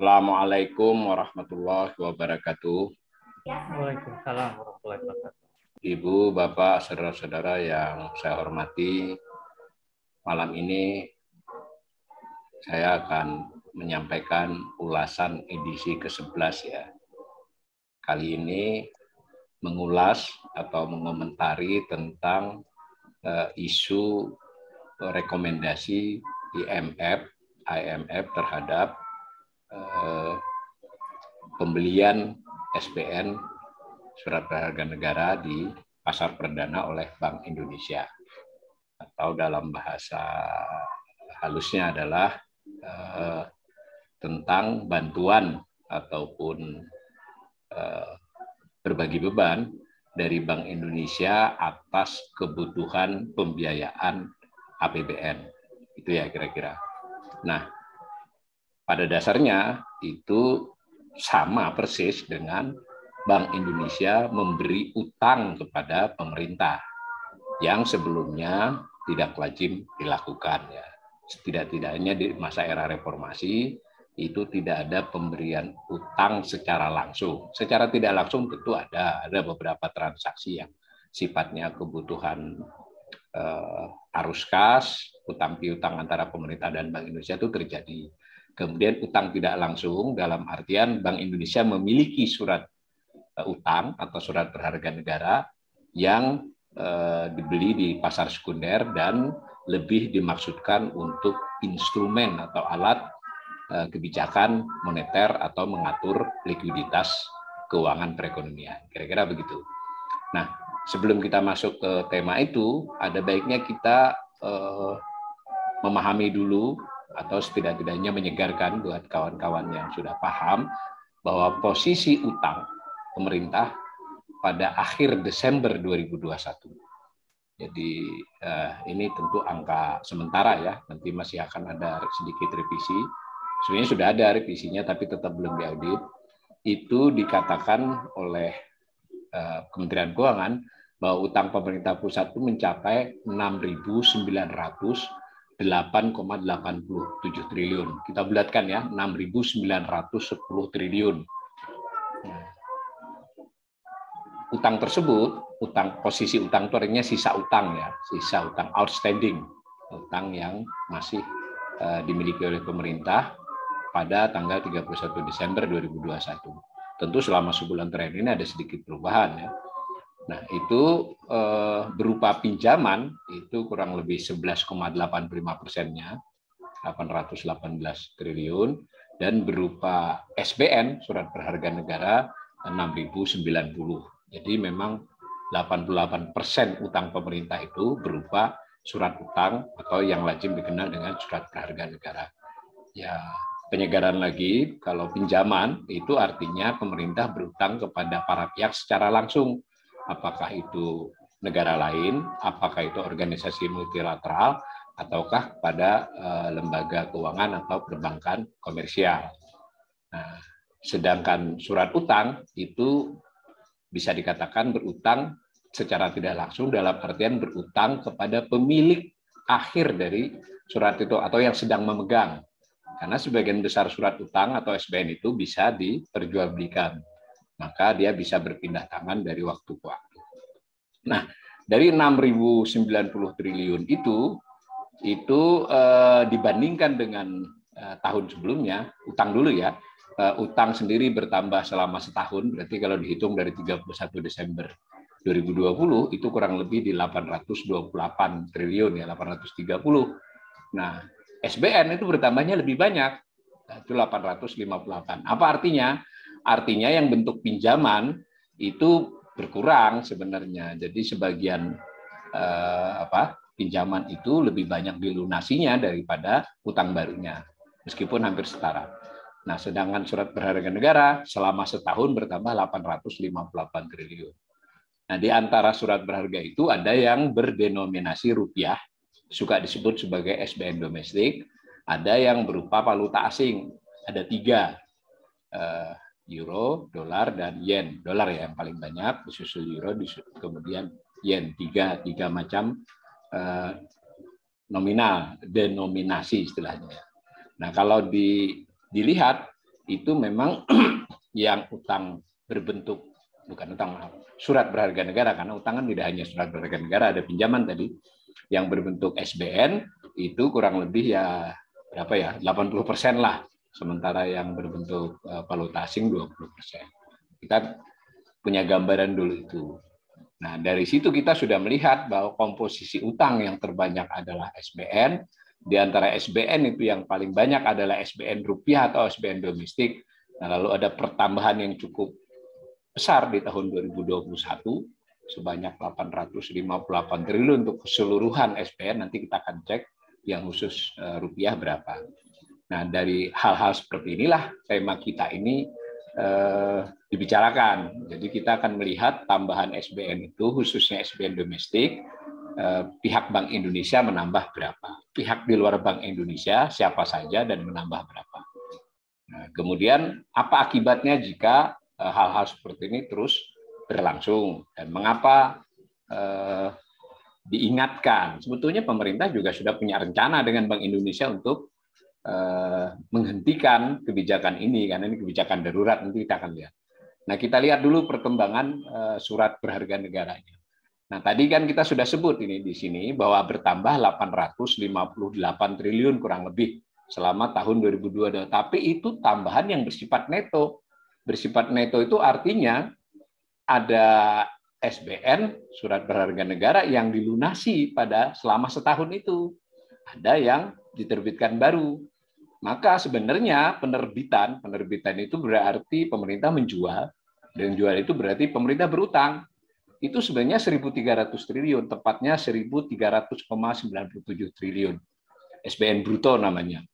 Assalamualaikum warahmatullahi wabarakatuh. Waalaikumsalam warahmatullahi wabarakatuh. Ibu, Bapak, saudara-saudara yang saya hormati, malam ini saya akan menyampaikan ulasan edisi ke-11 ya. Kali ini mengulas atau mengomentari tentang uh, isu rekomendasi IMF IMF terhadap Eh, pembelian SPN surat berharga negara di pasar perdana oleh Bank Indonesia atau dalam bahasa halusnya adalah eh, tentang bantuan ataupun eh, berbagi beban dari Bank Indonesia atas kebutuhan pembiayaan APBN. Itu ya kira-kira. Nah, pada dasarnya itu sama persis dengan Bank Indonesia memberi utang kepada pemerintah yang sebelumnya tidak wajib dilakukan ya. Setidak-tidaknya di masa era reformasi itu tidak ada pemberian utang secara langsung. Secara tidak langsung tentu ada ada beberapa transaksi yang sifatnya kebutuhan eh, arus kas, utang piutang antara pemerintah dan Bank Indonesia itu terjadi. Kemudian utang tidak langsung dalam artian Bank Indonesia memiliki surat eh, utang atau surat berharga negara yang eh, dibeli di pasar sekunder dan lebih dimaksudkan untuk instrumen atau alat eh, kebijakan moneter atau mengatur likuiditas keuangan perekonomian. Kira-kira begitu. Nah, sebelum kita masuk ke tema itu, ada baiknya kita eh, memahami dulu atau setidak-tidaknya menyegarkan buat kawan-kawan yang sudah paham bahwa posisi utang pemerintah pada akhir Desember 2021. Jadi eh, ini tentu angka sementara ya, nanti masih akan ada sedikit revisi. Sebenarnya sudah ada revisinya tapi tetap belum diaudit. Itu dikatakan oleh eh, Kementerian Keuangan bahwa utang pemerintah pusat itu mencapai 6.900 8,87 triliun. Kita bulatkan ya, 6.910 triliun. Ya. utang tersebut, utang posisi utang itu artinya sisa utang ya, sisa utang outstanding, utang yang masih uh, dimiliki oleh pemerintah pada tanggal 31 Desember 2021. Tentu selama sebulan terakhir ini ada sedikit perubahan ya Nah, itu eh, berupa pinjaman itu kurang lebih 11,85 persennya, 818 triliun, dan berupa SBN, surat berharga negara, 6.090. Jadi memang 88 persen utang pemerintah itu berupa surat utang atau yang lazim dikenal dengan surat berharga negara. Ya, penyegaran lagi kalau pinjaman itu artinya pemerintah berutang kepada para pihak secara langsung apakah itu negara lain, apakah itu organisasi multilateral, ataukah pada eh, lembaga keuangan atau perbankan komersial. Nah, sedangkan surat utang itu bisa dikatakan berutang secara tidak langsung dalam artian berutang kepada pemilik akhir dari surat itu atau yang sedang memegang. Karena sebagian besar surat utang atau SBN itu bisa diperjualbelikan maka dia bisa berpindah tangan dari waktu ke waktu. Nah, dari 6.090 triliun itu, itu eh, dibandingkan dengan eh, tahun sebelumnya, utang dulu ya, eh, utang sendiri bertambah selama setahun, berarti kalau dihitung dari 31 Desember 2020, itu kurang lebih di 828 triliun, ya 830. Nah, SBN itu bertambahnya lebih banyak, itu 858. Apa artinya? Artinya yang bentuk pinjaman itu berkurang sebenarnya. Jadi sebagian eh, apa pinjaman itu lebih banyak dilunasinya daripada utang barunya, meskipun hampir setara. Nah, sedangkan surat berharga negara selama setahun bertambah 858 triliun. Nah, di antara surat berharga itu ada yang berdenominasi rupiah, suka disebut sebagai SBN domestik, ada yang berupa valuta asing, ada tiga. Eh, euro, dolar, dan yen. Dolar ya yang paling banyak, disusul euro, kemudian yen. Tiga, tiga macam eh, nominal, denominasi istilahnya. Ya. Nah kalau di, dilihat itu memang yang utang berbentuk bukan utang maaf, surat berharga negara karena utang kan tidak hanya surat berharga negara ada pinjaman tadi yang berbentuk SBN itu kurang lebih ya berapa ya 80 persen lah sementara yang berbentuk valuta asing 20%. Kita punya gambaran dulu itu. Nah, dari situ kita sudah melihat bahwa komposisi utang yang terbanyak adalah SBN, di antara SBN itu yang paling banyak adalah SBN rupiah atau SBN domestik. Nah, lalu ada pertambahan yang cukup besar di tahun 2021 sebanyak 858 triliun untuk keseluruhan SBN nanti kita akan cek yang khusus eh, rupiah berapa. Nah, dari hal-hal seperti inilah tema kita ini eh, dibicarakan. Jadi kita akan melihat tambahan SBN itu, khususnya SBN domestik, eh, pihak Bank Indonesia menambah berapa, pihak di luar Bank Indonesia siapa saja dan menambah berapa. Nah, kemudian apa akibatnya jika eh, hal-hal eh, seperti ini terus berlangsung dan mengapa eh, diingatkan? Sebetulnya pemerintah juga sudah punya rencana dengan Bank Indonesia untuk Eh, menghentikan kebijakan ini karena ini kebijakan darurat nanti kita akan lihat. Nah kita lihat dulu perkembangan eh, surat berharga negaranya. Nah tadi kan kita sudah sebut ini di sini bahwa bertambah 858 triliun kurang lebih selama tahun 2022. Tapi itu tambahan yang bersifat neto. Bersifat neto itu artinya ada SBN surat berharga negara yang dilunasi pada selama setahun itu. Ada yang diterbitkan baru. Maka sebenarnya penerbitan, penerbitan itu berarti pemerintah menjual dan jual itu berarti pemerintah berutang. Itu sebenarnya 1.300 triliun, tepatnya 1.300,97 triliun. SBN bruto namanya.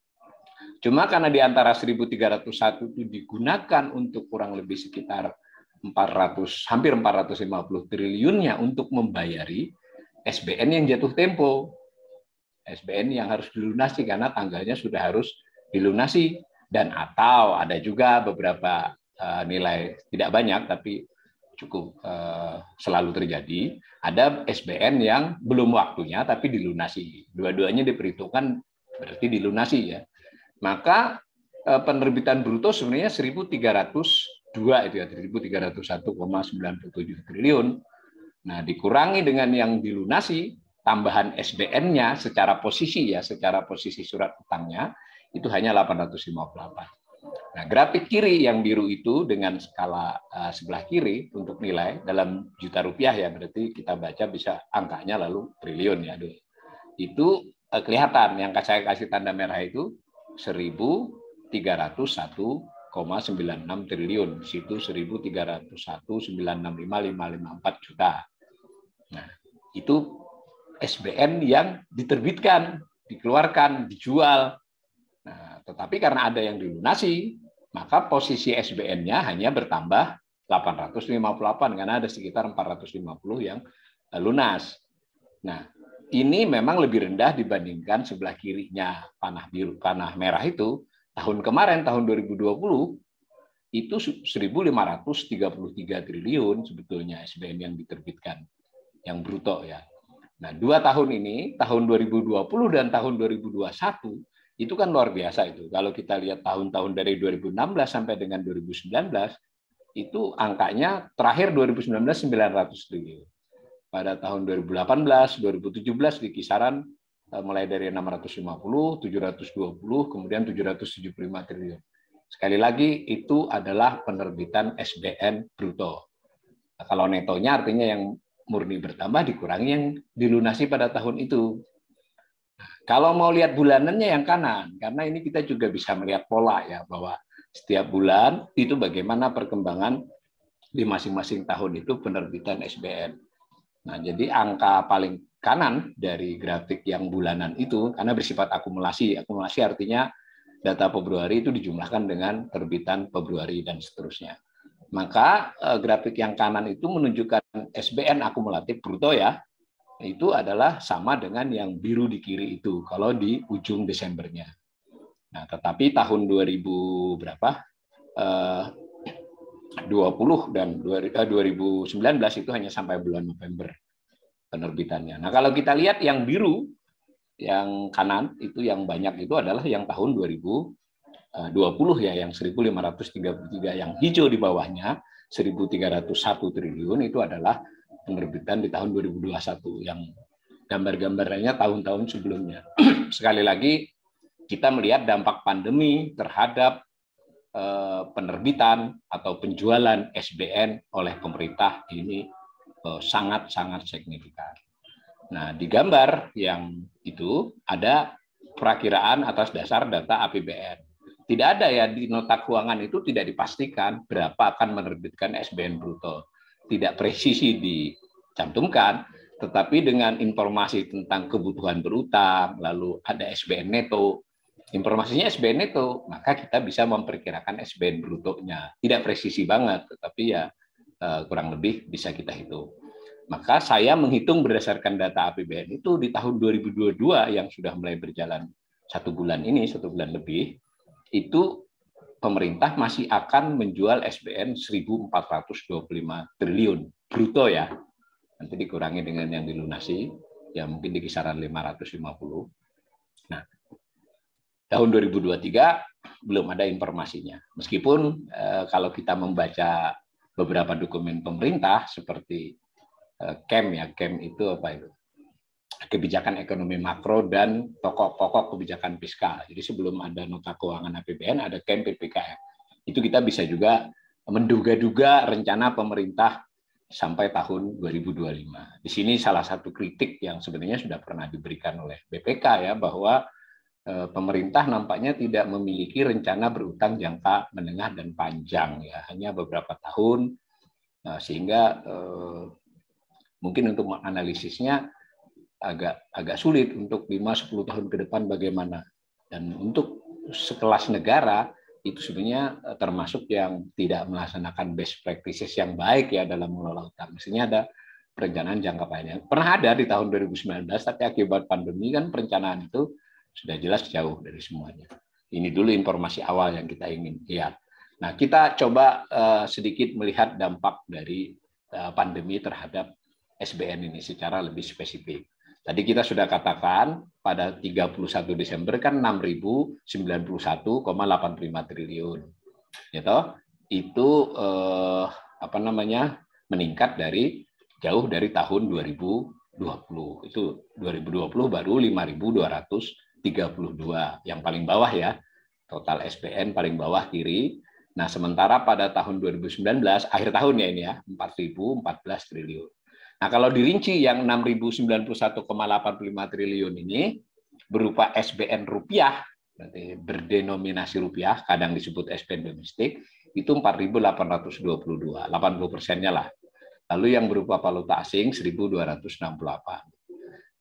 Cuma karena di antara 1.301 itu digunakan untuk kurang lebih sekitar 400 hampir 450 triliunnya untuk membayari SBN yang jatuh tempo. SBN yang harus dilunasi karena tanggalnya sudah harus dilunasi dan atau ada juga beberapa uh, nilai tidak banyak tapi cukup uh, selalu terjadi ada SBN yang belum waktunya tapi dilunasi dua-duanya diperhitungkan berarti dilunasi ya maka uh, penerbitan bruto sebenarnya 1302 itu ya 1301,97 triliun nah dikurangi dengan yang dilunasi tambahan SBN-nya secara posisi ya secara posisi surat utangnya itu hanya 858. Nah, grafik kiri yang biru itu dengan skala uh, sebelah kiri untuk nilai dalam juta rupiah ya berarti kita baca bisa angkanya lalu triliun ya. Aduh. Itu uh, kelihatan yang saya kasih tanda merah itu 1.301,96 triliun. Di situ 1.301.965.554 juta. Nah, itu SBN yang diterbitkan, dikeluarkan, dijual. Nah, tetapi karena ada yang dilunasi, maka posisi SBN-nya hanya bertambah 858 karena ada sekitar 450 yang eh, lunas. Nah, ini memang lebih rendah dibandingkan sebelah kirinya panah biru panah merah itu tahun kemarin tahun 2020 itu 1.533 triliun sebetulnya SBN yang diterbitkan yang bruto ya. Nah, dua tahun ini, tahun 2020 dan tahun 2021, itu kan luar biasa itu. Kalau kita lihat tahun-tahun dari 2016 sampai dengan 2019, itu angkanya terakhir 2019 900 triliun. Pada tahun 2018, 2017 di kisaran eh, mulai dari 650, 720, kemudian 775 triliun. Sekali lagi, itu adalah penerbitan SBN bruto. Nah, kalau netonya artinya yang murni bertambah dikurangi yang dilunasi pada tahun itu. Kalau mau lihat bulanannya yang kanan, karena ini kita juga bisa melihat pola ya bahwa setiap bulan itu bagaimana perkembangan di masing-masing tahun itu penerbitan SBN. Nah, jadi angka paling kanan dari grafik yang bulanan itu karena bersifat akumulasi. Akumulasi artinya data Februari itu dijumlahkan dengan terbitan Februari dan seterusnya maka eh, grafik yang kanan itu menunjukkan SBN akumulatif bruto ya itu adalah sama dengan yang biru di kiri itu kalau di ujung Desembernya. Nah, tetapi tahun 2000 berapa? Eh, 20 dan 2019 eh, itu hanya sampai bulan November penerbitannya. Nah, kalau kita lihat yang biru yang kanan itu yang banyak itu adalah yang tahun 2020 eh, ya yang 1533 yang hijau di bawahnya 1301 triliun itu adalah penerbitan di tahun 2021 yang gambar-gambarnya tahun-tahun sebelumnya. Sekali lagi kita melihat dampak pandemi terhadap eh, penerbitan atau penjualan SBN oleh pemerintah ini eh, sangat-sangat signifikan. Nah, di gambar yang itu ada perakiraan atas dasar data APBN. Tidak ada ya di nota keuangan itu tidak dipastikan berapa akan menerbitkan SBN bruto tidak presisi dicantumkan, tetapi dengan informasi tentang kebutuhan berutang, lalu ada SBN neto, informasinya SBN neto, maka kita bisa memperkirakan SBN brutonya. Tidak presisi banget, tetapi ya eh, kurang lebih bisa kita hitung. Maka saya menghitung berdasarkan data APBN itu di tahun 2022 yang sudah mulai berjalan satu bulan ini, satu bulan lebih, itu pemerintah masih akan menjual SBN 1.425 triliun bruto ya. Nanti dikurangi dengan yang dilunasi, ya mungkin di kisaran 550. Nah, tahun 2023 belum ada informasinya. Meskipun eh, kalau kita membaca beberapa dokumen pemerintah seperti eh, KEM ya, KEM itu apa itu? kebijakan ekonomi makro dan pokok-pokok kebijakan fiskal. Jadi sebelum ada nota keuangan APBN, ada KEM PPKM. E Itu kita bisa juga menduga-duga rencana pemerintah sampai tahun 2025. Di sini salah satu kritik yang sebenarnya sudah pernah diberikan oleh BPK ya bahwa eh, pemerintah nampaknya tidak memiliki rencana berutang jangka menengah dan panjang ya hanya beberapa tahun eh, sehingga eh, mungkin untuk menganalisisnya agak agak sulit untuk 5 10 tahun ke depan bagaimana. Dan untuk sekelas negara itu sebenarnya eh, termasuk yang tidak melaksanakan best practices yang baik ya dalam mengelola utang. Mestinya ada perencanaan jangka panjang. Pernah ada di tahun 2019 tapi akibat pandemi kan perencanaan itu sudah jelas jauh dari semuanya. Ini dulu informasi awal yang kita ingin lihat. Nah, kita coba uh, sedikit melihat dampak dari uh, pandemi terhadap SBN ini secara lebih spesifik. Tadi kita sudah katakan pada 31 Desember kan 6.091,85 triliun. Gitu. Itu eh, apa namanya? meningkat dari jauh dari tahun 2020. Itu 2020 baru 5.232 yang paling bawah ya. Total SPN paling bawah kiri. Nah, sementara pada tahun 2019 akhir tahun ya ini ya 4.014 triliun. Nah, kalau dirinci yang 6.091,85 triliun ini berupa SBN rupiah, berarti berdenominasi rupiah, kadang disebut SBN domestik, itu 4.822, 80 persennya lah. Lalu yang berupa valuta asing 1.268.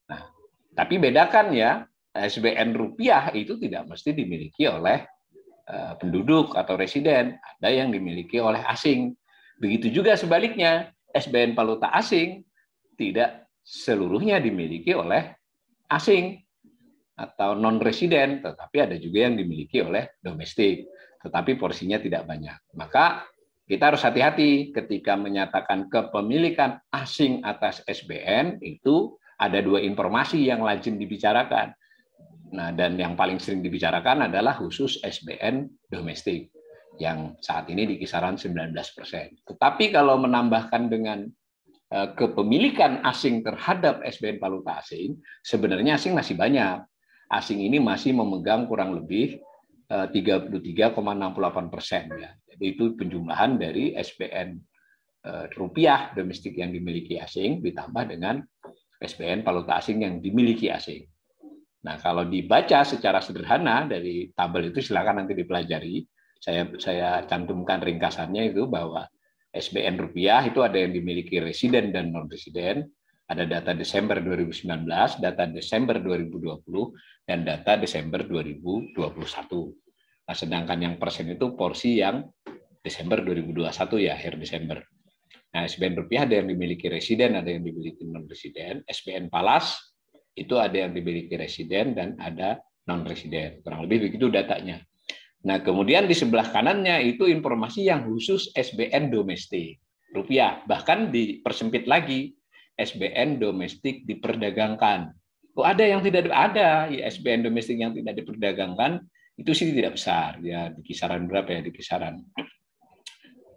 Nah, tapi bedakan ya, SBN rupiah itu tidak mesti dimiliki oleh eh, penduduk atau residen, ada yang dimiliki oleh asing. Begitu juga sebaliknya, SBN valuta asing tidak seluruhnya dimiliki oleh asing atau non residen, tetapi ada juga yang dimiliki oleh domestik, tetapi porsinya tidak banyak. Maka kita harus hati-hati ketika menyatakan kepemilikan asing atas SBN itu ada dua informasi yang lazim dibicarakan. Nah, dan yang paling sering dibicarakan adalah khusus SBN domestik yang saat ini di kisaran 19 persen. Tetapi kalau menambahkan dengan eh, kepemilikan asing terhadap SBN valuta asing, sebenarnya asing masih banyak. Asing ini masih memegang kurang lebih 33,68 eh, persen. Ya. Jadi itu penjumlahan dari SBN eh, rupiah domestik yang dimiliki asing ditambah dengan SBN valuta asing yang dimiliki asing. Nah, kalau dibaca secara sederhana dari tabel itu silakan nanti dipelajari saya saya cantumkan ringkasannya itu bahwa SBN rupiah itu ada yang dimiliki residen dan non residen, ada data Desember 2019, data Desember 2020 dan data Desember 2021. Nah, sedangkan yang persen itu porsi yang Desember 2021 ya, akhir Desember. Nah, SBN rupiah ada yang dimiliki residen, ada yang dimiliki non residen. SBN Palas itu ada yang dimiliki residen dan ada non residen. Kurang lebih begitu datanya. Nah, kemudian di sebelah kanannya itu informasi yang khusus SBN domestik rupiah. Bahkan dipersempit lagi, SBN domestik diperdagangkan. Kok oh, ada yang tidak ada? Ya, SBN domestik yang tidak diperdagangkan itu sih tidak besar. Ya, di kisaran berapa ya? Di kisaran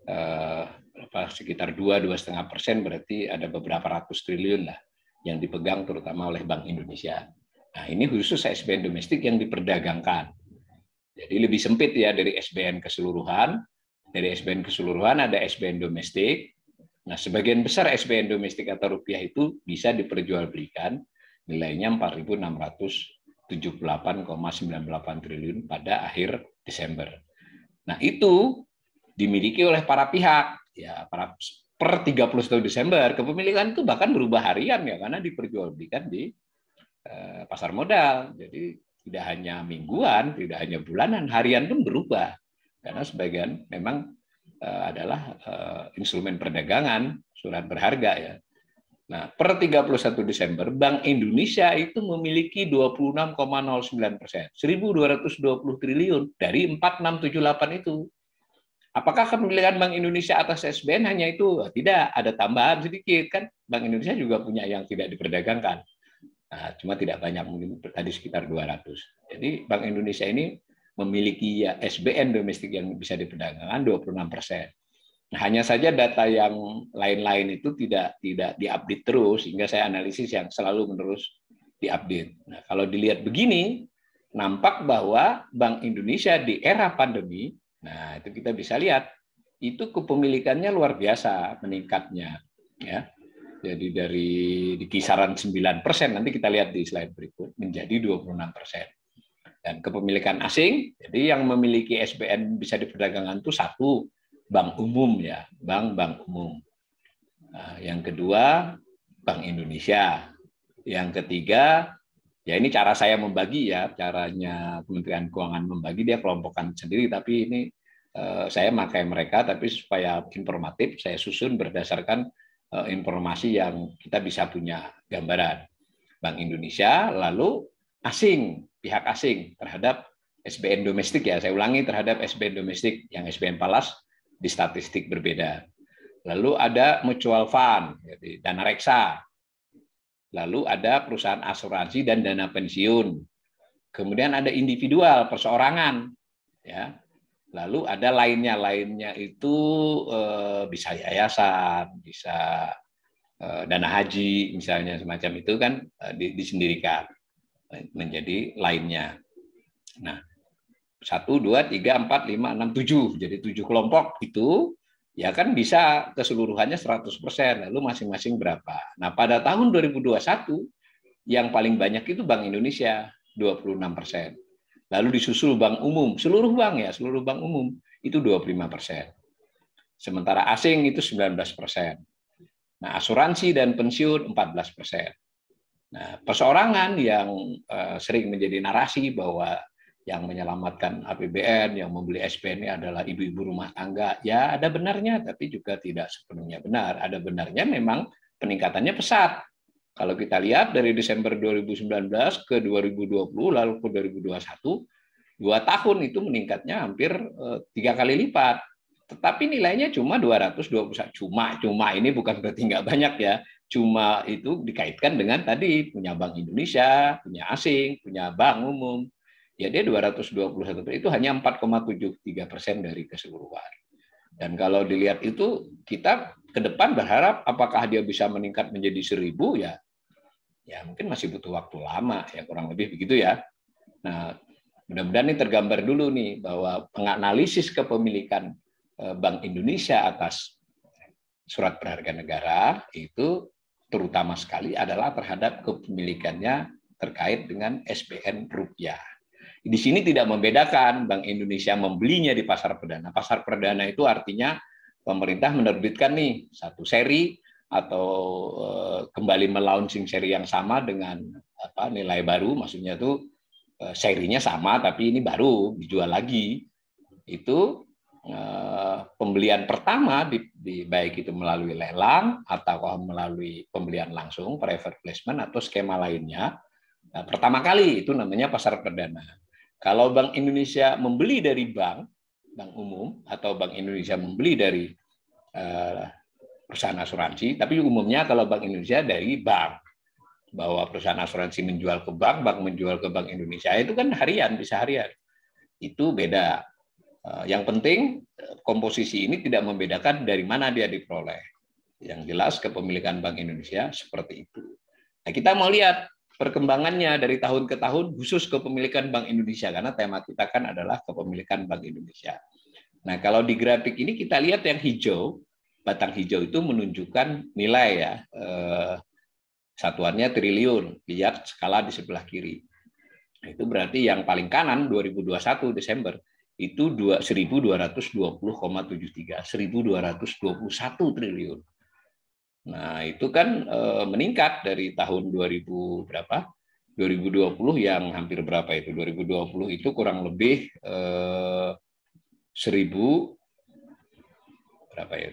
eh, berapa, sekitar 2-2,5 persen berarti ada beberapa ratus triliun lah yang dipegang terutama oleh Bank Indonesia. Nah, ini khusus SBN domestik yang diperdagangkan. Jadi lebih sempit ya dari SBN keseluruhan. Dari SBN keseluruhan ada SBN domestik. Nah, sebagian besar SBN domestik atau rupiah itu bisa diperjualbelikan nilainya 4.678,98 triliun pada akhir Desember. Nah, itu dimiliki oleh para pihak. Ya, para per 31 Desember kepemilikan itu bahkan berubah harian ya karena diperjualbelikan di eh, pasar modal. Jadi tidak hanya mingguan, tidak hanya bulanan, harian pun berubah. Karena sebagian memang eh, adalah eh, instrumen perdagangan, surat berharga ya. Nah, per 31 Desember, Bank Indonesia itu memiliki 26,09 persen, 1.220 triliun dari 4678 itu. Apakah kepemilikan Bank Indonesia atas SBN hanya itu? Tidak, ada tambahan sedikit kan. Bank Indonesia juga punya yang tidak diperdagangkan. Nah, cuma tidak banyak mungkin tadi sekitar 200. Jadi Bank Indonesia ini memiliki ya SBN domestik yang bisa diperdagangkan 26 persen. Nah, hanya saja data yang lain-lain itu tidak tidak diupdate terus sehingga saya analisis yang selalu menerus diupdate. Nah, kalau dilihat begini nampak bahwa Bank Indonesia di era pandemi, nah itu kita bisa lihat itu kepemilikannya luar biasa meningkatnya ya jadi dari di kisaran 9 persen, nanti kita lihat di slide berikut, menjadi 26 persen. Dan kepemilikan asing, jadi yang memiliki SBN bisa diperdagangkan itu satu, bank umum ya, bank-bank umum. Nah, yang kedua, Bank Indonesia. Yang ketiga, ya ini cara saya membagi ya, caranya Kementerian Keuangan membagi, dia kelompokkan sendiri, tapi ini eh, saya pakai mereka, tapi supaya informatif, saya susun berdasarkan Eh, informasi yang kita bisa punya gambaran. Bank Indonesia lalu asing, pihak asing terhadap SBN domestik ya, saya ulangi terhadap SBN domestik yang SBN Palas di statistik berbeda. Lalu ada mutual fund, jadi dana reksa. Lalu ada perusahaan asuransi dan dana pensiun. Kemudian ada individual, perseorangan. Ya, Lalu ada lainnya, lainnya itu eh, bisa yayasan, bisa eh, dana haji misalnya semacam itu kan eh, disendirikan eh, menjadi lainnya. Nah, satu, dua, tiga, empat, lima, enam, tujuh. Jadi tujuh kelompok itu ya kan bisa keseluruhannya 100%, lalu masing-masing berapa. Nah, pada tahun 2021, yang paling banyak itu Bank Indonesia, 26%. Lalu disusul bank umum, seluruh bank ya, seluruh bank umum itu 25 persen. Sementara asing itu 19 persen. Nah, asuransi dan pensiun 14 persen. Nah, perseorangan yang eh, sering menjadi narasi bahwa yang menyelamatkan APBN, yang membeli SPN adalah ibu-ibu rumah tangga. Ya, ada benarnya, tapi juga tidak sepenuhnya benar. Ada benarnya memang peningkatannya pesat. Kalau kita lihat dari Desember 2019 ke 2020 lalu ke 2021, dua tahun itu meningkatnya hampir eh, tiga kali lipat. Tetapi nilainya cuma 221. Cuma, cuma ini bukan berarti nggak banyak ya. Cuma itu dikaitkan dengan tadi punya Bank Indonesia, punya asing, punya bank umum. Ya dia 221 itu hanya 4,73 persen dari keseluruhan. Dan kalau dilihat itu, kita ke depan berharap apakah dia bisa meningkat menjadi seribu ya ya mungkin masih butuh waktu lama ya kurang lebih begitu ya. Nah, mudah-mudahan ini tergambar dulu nih bahwa penganalisis kepemilikan eh, Bank Indonesia atas surat berharga negara itu terutama sekali adalah terhadap kepemilikannya terkait dengan SPN rupiah. Di sini tidak membedakan Bank Indonesia membelinya di pasar perdana. Pasar perdana itu artinya pemerintah menerbitkan nih satu seri atau eh, kembali melaunching seri yang sama dengan apa nilai baru maksudnya itu eh, serinya sama tapi ini baru dijual lagi itu eh, pembelian pertama di, di baik itu melalui lelang atau melalui pembelian langsung private placement atau skema lainnya nah, pertama kali itu namanya pasar perdana kalau Bank Indonesia membeli dari bank bank umum atau Bank Indonesia membeli dari perusahaan asuransi, tapi umumnya kalau Bank Indonesia dari bank bahwa perusahaan asuransi menjual ke bank, bank menjual ke Bank Indonesia itu kan harian, bisa harian. Itu beda. Eh, yang penting eh, komposisi ini tidak membedakan dari mana dia diperoleh. Yang jelas kepemilikan Bank Indonesia seperti itu. Nah, kita mau lihat perkembangannya dari tahun ke tahun khusus kepemilikan Bank Indonesia karena tema kita kan adalah kepemilikan Bank Indonesia. Nah, kalau di grafik ini kita lihat yang hijau batang hijau itu menunjukkan nilai ya eh, satuannya triliun lihat skala di sebelah kiri itu berarti yang paling kanan 2021 Desember itu 1220,73 1221 triliun nah itu kan eh, meningkat dari tahun 2000 berapa 2020 yang hampir berapa itu 2020 itu kurang lebih eh, 1000 berapa ya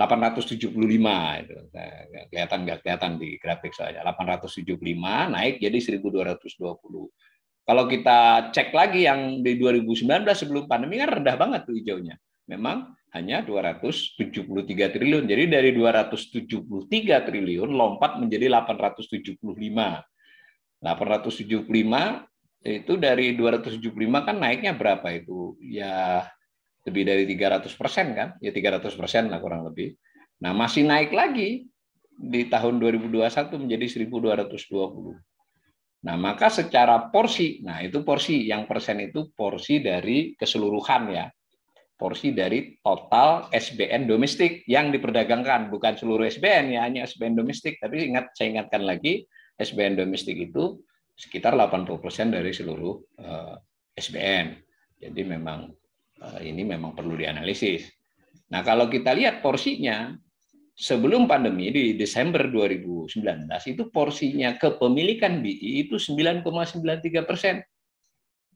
875 itu nah, kelihatan nggak kelihatan di grafik saja 875 naik jadi 1220 kalau kita cek lagi yang di 2019 sebelum pandemi kan rendah banget tuh hijaunya memang hanya 273 triliun jadi dari 273 triliun lompat menjadi 875 875 itu dari 275 kan naiknya berapa itu ya lebih dari 300 persen kan? Ya 300 persen lah kurang lebih. Nah masih naik lagi di tahun 2021 menjadi 1220. Nah maka secara porsi, nah itu porsi yang persen itu porsi dari keseluruhan ya, porsi dari total SBN domestik yang diperdagangkan, bukan seluruh SBN ya hanya SBN domestik. Tapi ingat saya ingatkan lagi SBN domestik itu sekitar 80 persen dari seluruh eh, SBN. Jadi memang Eh, ini memang perlu dianalisis. Nah, kalau kita lihat porsinya, sebelum pandemi di Desember 2019, itu porsinya kepemilikan BI itu 9,93 persen.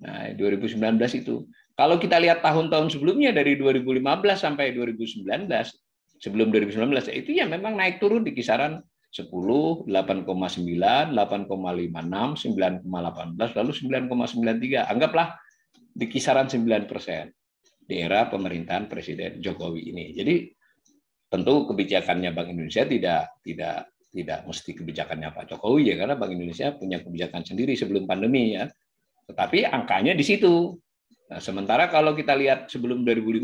Nah, 2019 itu. Kalau kita lihat tahun-tahun sebelumnya, dari 2015 sampai 2019, sebelum 2019, itu ya memang naik turun di kisaran 10, 8,9, 8,56, 9,18, lalu 9,93. Anggaplah di kisaran 9 persen di era pemerintahan Presiden Jokowi ini. Jadi tentu kebijakannya Bank Indonesia tidak tidak tidak mesti kebijakannya Pak Jokowi ya karena Bank Indonesia punya kebijakan sendiri sebelum pandemi ya. Tetapi angkanya di situ. Nah, sementara kalau kita lihat sebelum 2015,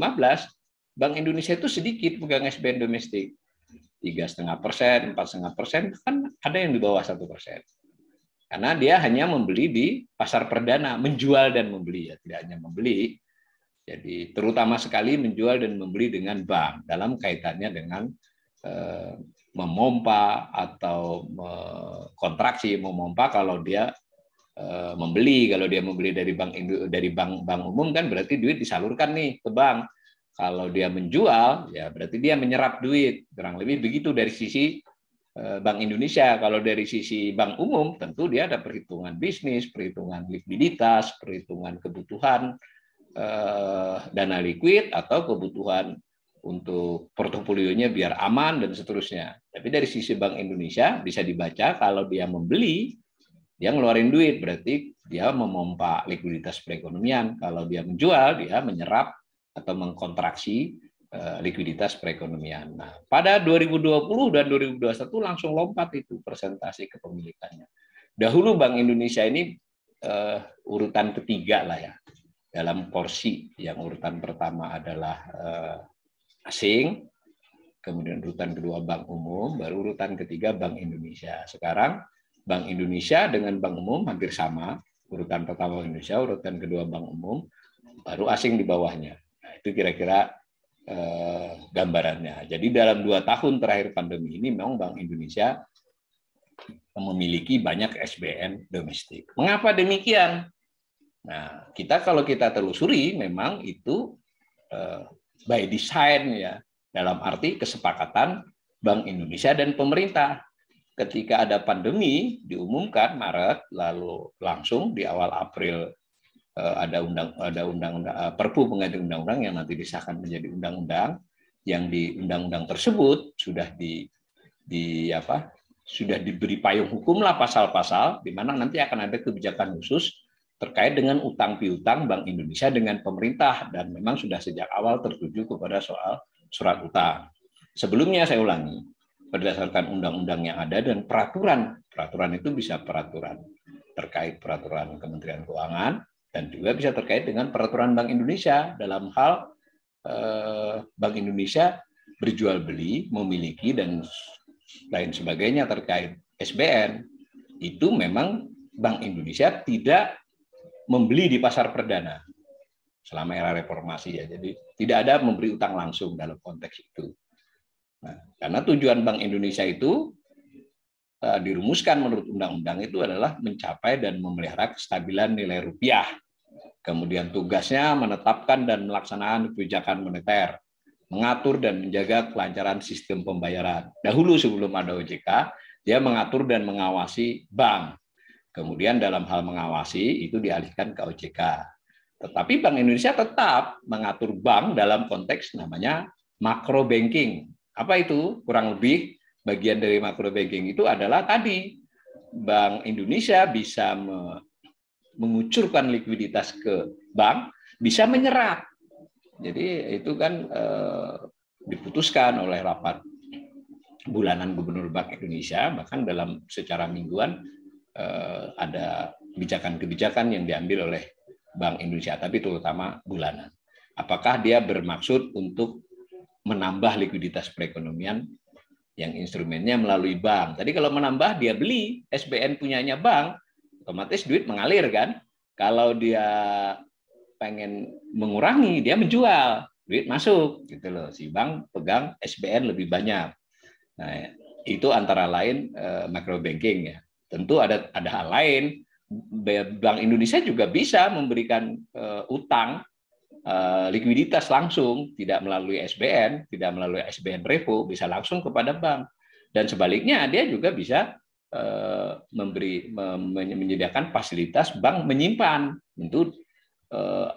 Bank Indonesia itu sedikit pegang SBN domestik tiga setengah persen, empat setengah persen, kan ada yang di bawah satu persen. Karena dia hanya membeli di pasar perdana, menjual dan membeli ya, tidak hanya membeli, jadi terutama sekali menjual dan membeli dengan bank dalam kaitannya dengan eh, memompa atau kontraksi memompa kalau dia eh, membeli kalau dia membeli dari bank dari bank bank umum kan berarti duit disalurkan nih ke bank kalau dia menjual ya berarti dia menyerap duit kurang lebih begitu dari sisi eh, Bank Indonesia. Kalau dari sisi bank umum, tentu dia ada perhitungan bisnis, perhitungan likuiditas, perhitungan kebutuhan, Eh, dana liquid atau kebutuhan untuk portofolionya biar aman dan seterusnya. Tapi dari sisi Bank Indonesia bisa dibaca kalau dia membeli, dia ngeluarin duit, berarti dia memompa likuiditas perekonomian. Kalau dia menjual, dia menyerap atau mengkontraksi eh, likuiditas perekonomian. Nah, pada 2020 dan 2021 langsung lompat itu presentasi kepemilikannya. Dahulu Bank Indonesia ini uh, urutan ketiga lah ya dalam porsi yang urutan pertama adalah uh, asing, kemudian urutan kedua bank umum, baru urutan ketiga bank Indonesia. Sekarang bank Indonesia dengan bank umum hampir sama, urutan pertama bank Indonesia, urutan kedua bank umum, baru asing di bawahnya. Nah, itu kira-kira eh, gambarannya. Jadi dalam dua tahun terakhir pandemi ini memang bank Indonesia memiliki banyak SBN domestik. Mengapa demikian? Nah, kita kalau kita telusuri memang itu uh, by design ya, dalam arti kesepakatan Bank Indonesia dan pemerintah. Ketika ada pandemi diumumkan Maret lalu langsung di awal April uh, ada undang ada undang-undang uh, eh, Perpu pengganti undang-undang yang nanti disahkan menjadi undang-undang yang di undang-undang tersebut sudah di di apa sudah diberi payung hukum lah pasal-pasal di mana nanti akan ada kebijakan khusus terkait dengan utang piutang Bank Indonesia dengan pemerintah dan memang sudah sejak awal tertuju kepada soal surat utang. Sebelumnya saya ulangi, berdasarkan undang-undang yang ada dan peraturan. Peraturan itu bisa peraturan terkait peraturan Kementerian Keuangan dan juga bisa terkait dengan peraturan Bank Indonesia dalam hal eh, Bank Indonesia berjual beli, memiliki dan lain sebagainya terkait SBN. Itu memang Bank Indonesia tidak membeli di pasar perdana selama era reformasi ya. Jadi tidak ada memberi utang langsung dalam konteks itu. Nah, karena tujuan Bank Indonesia itu uh, dirumuskan menurut undang-undang itu adalah mencapai dan memelihara kestabilan nilai rupiah. Kemudian tugasnya menetapkan dan melaksanakan kebijakan moneter, mengatur dan menjaga kelancaran sistem pembayaran. Dahulu sebelum ada OJK, dia mengatur dan mengawasi bank. Kemudian dalam hal mengawasi itu dialihkan ke OJK. Tetapi Bank Indonesia tetap mengatur bank dalam konteks namanya makro banking. Apa itu? Kurang lebih bagian dari makro banking itu adalah tadi Bank Indonesia bisa mengucurkan likuiditas ke bank, bisa menyerap. Jadi itu kan eh, diputuskan oleh rapat bulanan Gubernur Bank Indonesia bahkan dalam secara mingguan Eh, ada kebijakan-kebijakan yang diambil oleh Bank Indonesia, tapi terutama bulanan. Apakah dia bermaksud untuk menambah likuiditas perekonomian yang instrumennya melalui bank? Tadi kalau menambah dia beli SBN punyanya bank, otomatis duit mengalir kan. Kalau dia pengen mengurangi, dia menjual, duit masuk gitu loh. Si bank pegang SBN lebih banyak. Nah, itu antara lain eh, macro banking ya. Tentu ada ada hal lain. Bank Indonesia juga bisa memberikan uh, utang uh, likuiditas langsung, tidak melalui SBN, tidak melalui SBN Repo, bisa langsung kepada bank. Dan sebaliknya dia juga bisa uh, memberi menyediakan fasilitas bank menyimpan. Tentu uh,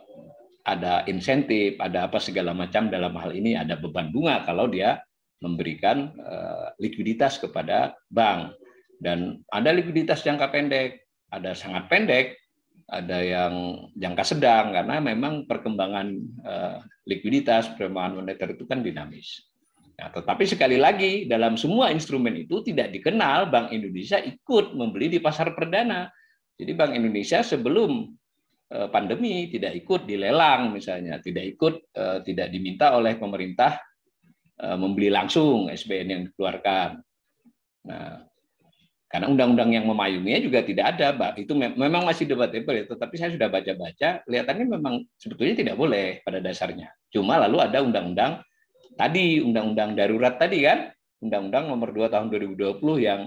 ada insentif, ada apa segala macam dalam hal ini ada beban bunga kalau dia memberikan uh, likuiditas kepada bank. Dan ada likuiditas jangka pendek, ada sangat pendek, ada yang jangka sedang karena memang perkembangan eh, likuiditas perkembangan moneter itu kan dinamis. Nah, tetapi sekali lagi dalam semua instrumen itu tidak dikenal Bank Indonesia ikut membeli di pasar perdana. Jadi Bank Indonesia sebelum eh, pandemi tidak ikut dilelang misalnya, tidak ikut eh, tidak diminta oleh pemerintah membeli langsung SBN yang dikeluarkan. Nah, karena undang-undang yang memayunginya juga tidak ada, Pak. Itu memang masih debatable, ya. tetapi saya sudah baca-baca, kelihatannya memang sebetulnya tidak boleh pada dasarnya. Cuma lalu ada undang-undang tadi, undang-undang darurat tadi kan, undang-undang nomor 2 tahun 2020 yang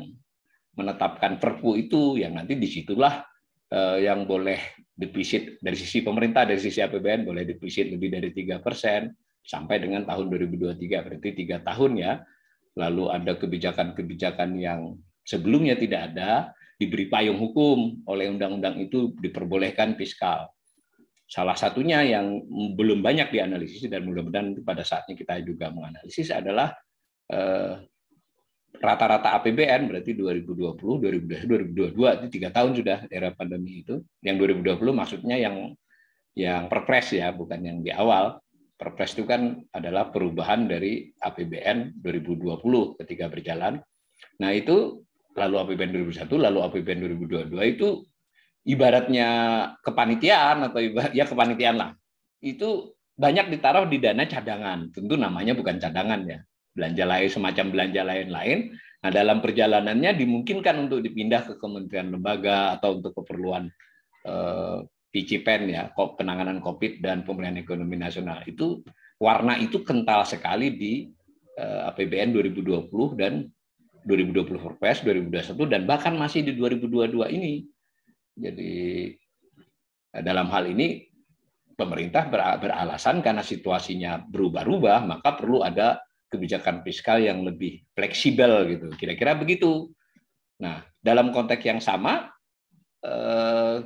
menetapkan perpu itu, yang nanti disitulah eh, yang boleh defisit dari sisi pemerintah, dari sisi APBN boleh defisit lebih dari tiga persen sampai dengan tahun 2023 berarti tiga tahun ya. Lalu ada kebijakan-kebijakan yang sebelumnya tidak ada, diberi payung hukum oleh undang-undang itu diperbolehkan fiskal. Salah satunya yang belum banyak dianalisis dan mudah-mudahan pada saatnya kita juga menganalisis adalah eh, rata-rata APBN berarti 2020, 2022, 2022 itu tiga tahun sudah era pandemi itu. Yang 2020 maksudnya yang yang perpres ya, bukan yang di awal. Perpres itu kan adalah perubahan dari APBN 2020 ketika berjalan. Nah itu lalu APBN 2001, lalu APBN 2022 itu ibaratnya kepanitiaan atau ibarat, ya kepanitiaan lah. Itu banyak ditaruh di dana cadangan. Tentu namanya bukan cadangan ya. Belanja lain semacam belanja lain-lain. Nah, dalam perjalanannya dimungkinkan untuk dipindah ke kementerian lembaga atau untuk keperluan eh, PCPEN ya, penanganan COVID dan pemulihan ekonomi nasional. Itu warna itu kental sekali di eh, APBN 2020 dan 2020 forecast, 2021 dan bahkan masih di 2022 ini. Jadi eh, dalam hal ini pemerintah beralasan karena situasinya berubah-ubah maka perlu ada kebijakan fiskal yang lebih fleksibel gitu. Kira-kira begitu. Nah, dalam konteks yang sama eh,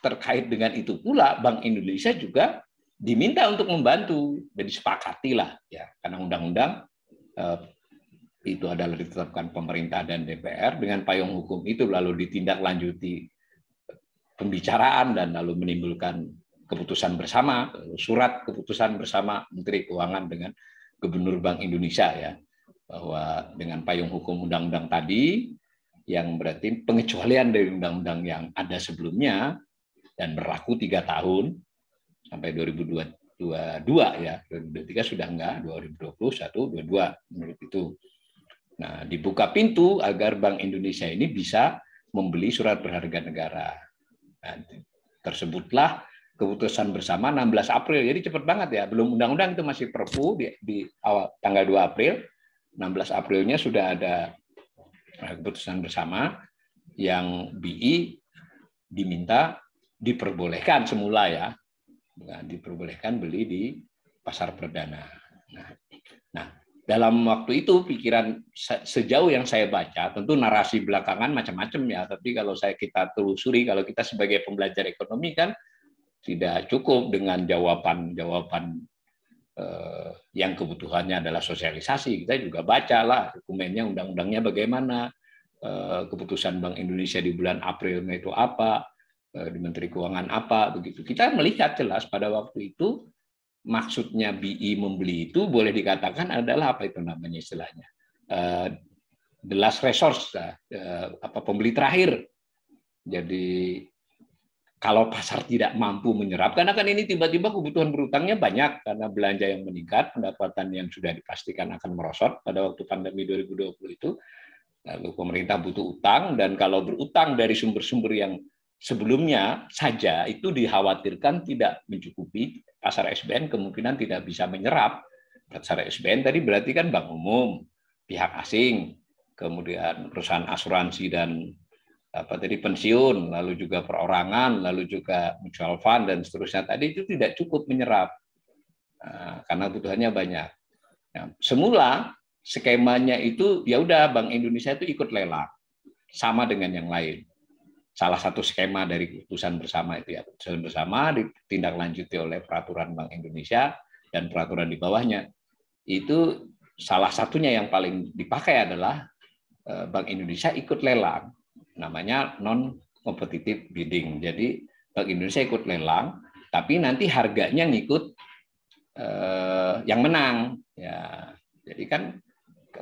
terkait dengan itu pula Bank Indonesia juga diminta untuk membantu dan disepakati lah ya karena undang-undang eh, itu adalah ditetapkan pemerintah dan DPR dengan payung hukum itu lalu ditindaklanjuti pembicaraan dan lalu menimbulkan keputusan bersama surat keputusan bersama Menteri Keuangan dengan Gubernur Bank Indonesia ya bahwa dengan payung hukum undang-undang tadi yang berarti pengecualian dari undang-undang yang ada sebelumnya dan berlaku tiga tahun sampai 2022 ya 2023 sudah enggak 2021 22 menurut itu Nah, dibuka pintu agar Bank Indonesia ini bisa membeli surat berharga negara. Nah, tersebutlah keputusan bersama 16 April. Jadi cepat banget ya, belum undang-undang itu masih perpu di, di awal tanggal 2 April. 16 Aprilnya sudah ada eh, keputusan bersama yang BI diminta diperbolehkan semula ya. Nah, diperbolehkan beli di pasar perdana. Nah, nah dalam waktu itu pikiran sejauh yang saya baca tentu narasi belakangan macam-macam ya tapi kalau saya kita telusuri kalau kita sebagai pembelajar ekonomi kan tidak cukup dengan jawaban-jawaban eh, yang kebutuhannya adalah sosialisasi kita juga bacalah dokumennya undang-undangnya bagaimana eh, keputusan Bank Indonesia di bulan April itu apa eh, di Menteri Keuangan apa begitu kita melihat jelas pada waktu itu maksudnya BI e membeli itu boleh dikatakan adalah apa itu namanya istilahnya uh, the last resource uh, apa pembeli terakhir jadi kalau pasar tidak mampu menyerap karena kan ini tiba-tiba kebutuhan berutangnya banyak karena belanja yang meningkat pendapatan yang sudah dipastikan akan merosot pada waktu pandemi 2020 itu lalu pemerintah butuh utang dan kalau berutang dari sumber-sumber yang sebelumnya saja itu dikhawatirkan tidak mencukupi pasar SBN kemungkinan tidak bisa menyerap pasar SBN tadi berarti kan bank umum, pihak asing, kemudian perusahaan asuransi dan apa tadi pensiun, lalu juga perorangan, lalu juga mutual fund dan seterusnya tadi itu tidak cukup menyerap nah, karena kebutuhannya banyak. Nah, semula skemanya itu ya udah Bank Indonesia itu ikut lelang sama dengan yang lain salah satu skema dari keputusan bersama itu ya keputusan bersama ditindaklanjuti oleh peraturan Bank Indonesia dan peraturan di bawahnya itu salah satunya yang paling dipakai adalah eh, Bank Indonesia ikut lelang namanya non competitive bidding jadi Bank Indonesia ikut lelang tapi nanti harganya ngikut eh, yang menang ya jadi kan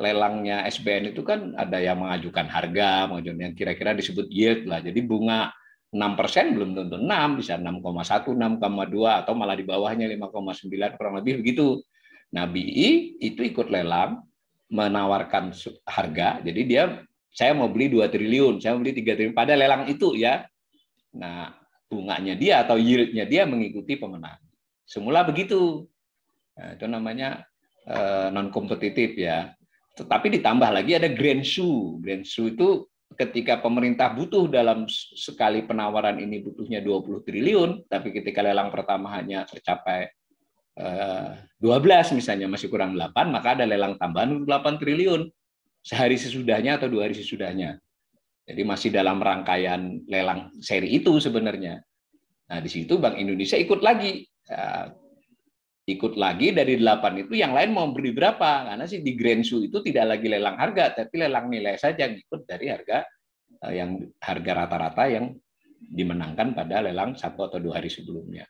lelangnya SBN itu kan ada yang mengajukan harga, mengajukan yang kira-kira disebut yield lah. Jadi bunga 6% belum tentu 6, bisa 6,1, 6,2 atau malah di bawahnya 5,9 kurang lebih begitu. Nah, BI e itu ikut lelang menawarkan harga. Jadi dia saya mau beli 2 triliun, saya mau beli 3 triliun pada lelang itu ya. Nah, bunganya dia atau yieldnya dia mengikuti pemenang. Semula begitu. Nah, itu namanya eh, non kompetitif ya. Tetapi ditambah lagi ada Grand Su. Grand Su itu ketika pemerintah butuh dalam sekali penawaran ini butuhnya 20 triliun, tapi ketika lelang pertama hanya tercapai 12 eh, misalnya masih kurang 8, maka ada lelang tambahan 8 triliun sehari sesudahnya atau dua hari sesudahnya. Jadi masih dalam rangkaian lelang seri itu sebenarnya. Nah di situ Bank Indonesia ikut lagi eh, ikut lagi dari delapan itu yang lain mau beli berapa karena sih di Grand Zoo itu tidak lagi lelang harga tapi lelang nilai saja ikut dari harga eh, yang harga rata-rata yang dimenangkan pada lelang satu atau dua hari sebelumnya.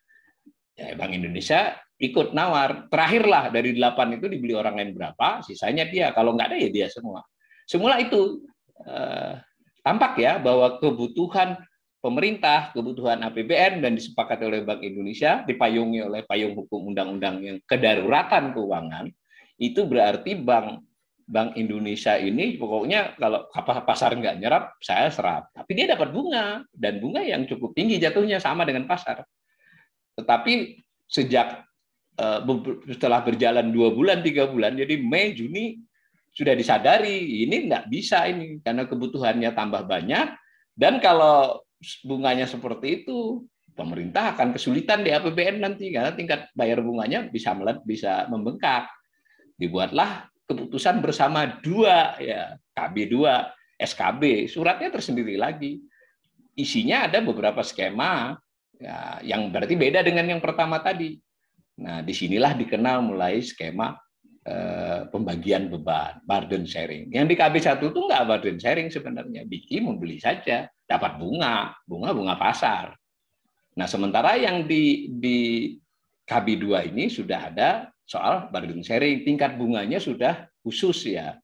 Ya, Bank Indonesia ikut nawar terakhirlah dari delapan itu dibeli orang lain berapa sisanya dia kalau nggak ada ya dia semua. Semula itu eh, tampak ya bahwa kebutuhan pemerintah, kebutuhan APBN dan disepakati oleh Bank Indonesia, dipayungi oleh payung hukum undang-undang yang kedaruratan keuangan, itu berarti bank Bank Indonesia ini pokoknya kalau pasar nggak nyerap, saya serap. Tapi dia dapat bunga dan bunga yang cukup tinggi jatuhnya sama dengan pasar. Tetapi sejak eh, setelah berjalan dua bulan tiga bulan, jadi Mei Juni sudah disadari ini nggak bisa ini karena kebutuhannya tambah banyak dan kalau bunganya seperti itu, pemerintah akan kesulitan di APBN nanti karena tingkat bayar bunganya bisa melet, bisa membengkak. Dibuatlah keputusan bersama dua ya KB dua SKB suratnya tersendiri lagi isinya ada beberapa skema ya, yang berarti beda dengan yang pertama tadi. Nah, disinilah dikenal mulai skema eh, pembagian beban, burden sharing. Yang di kb satu itu nggak burden sharing sebenarnya. Biki membeli saja dapat bunga, bunga-bunga pasar. Nah, sementara yang di, di KB2 ini sudah ada soal bargain sharing, tingkat bunganya sudah khusus ya.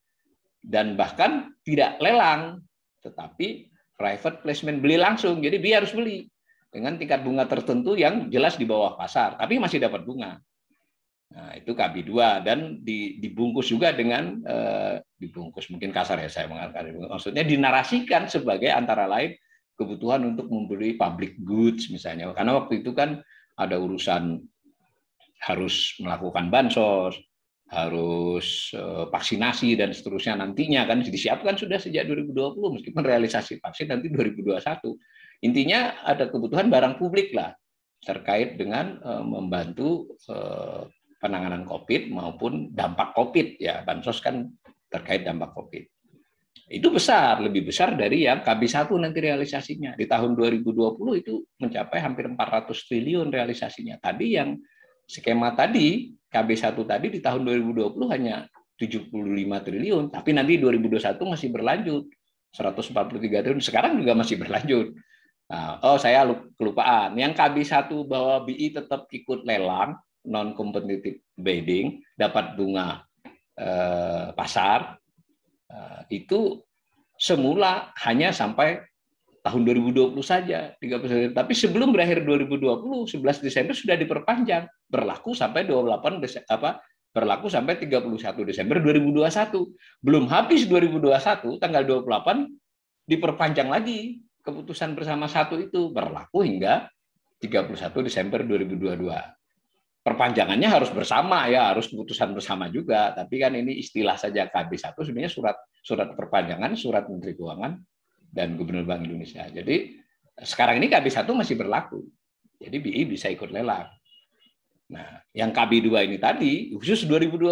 Dan bahkan tidak lelang, tetapi private placement beli langsung. Jadi dia harus beli dengan tingkat bunga tertentu yang jelas di bawah pasar, tapi masih dapat bunga. Nah, itu KB2 dan di, dibungkus juga dengan eh, dibungkus mungkin kasar ya saya mengatakan maksudnya dinarasikan sebagai antara lain kebutuhan untuk membeli public goods misalnya karena waktu itu kan ada urusan harus melakukan bansos harus eh, vaksinasi dan seterusnya nantinya kan disiapkan sudah sejak 2020 meskipun realisasi vaksin nanti 2021 intinya ada kebutuhan barang publik lah terkait dengan eh, membantu eh, penanganan COVID maupun dampak COVID ya bansos kan terkait dampak COVID itu besar lebih besar dari yang KB1 nanti realisasinya di tahun 2020 itu mencapai hampir 400 triliun realisasinya tadi yang skema tadi KB1 tadi di tahun 2020 hanya 75 triliun tapi nanti 2021 masih berlanjut 143 triliun sekarang juga masih berlanjut. Nah, oh saya kelupaan. Yang KB1 bahwa BI tetap ikut lelang non competitive bidding dapat bunga uh, pasar uh, itu semula hanya sampai tahun 2020 saja 30 Tapi sebelum berakhir 2020, 11 Desember sudah diperpanjang berlaku sampai 28 Desember, apa berlaku sampai 31 Desember 2021. Belum habis 2021 tanggal 28 diperpanjang lagi keputusan bersama satu itu berlaku hingga 31 Desember 2022 perpanjangannya harus bersama ya, harus keputusan bersama juga. Tapi kan ini istilah saja KB1 sebenarnya surat surat perpanjangan, surat Menteri Keuangan dan Gubernur Bank Indonesia. Jadi sekarang ini KB1 masih berlaku. Jadi BI bisa ikut lelang. Nah, yang KB2 ini tadi khusus 2020.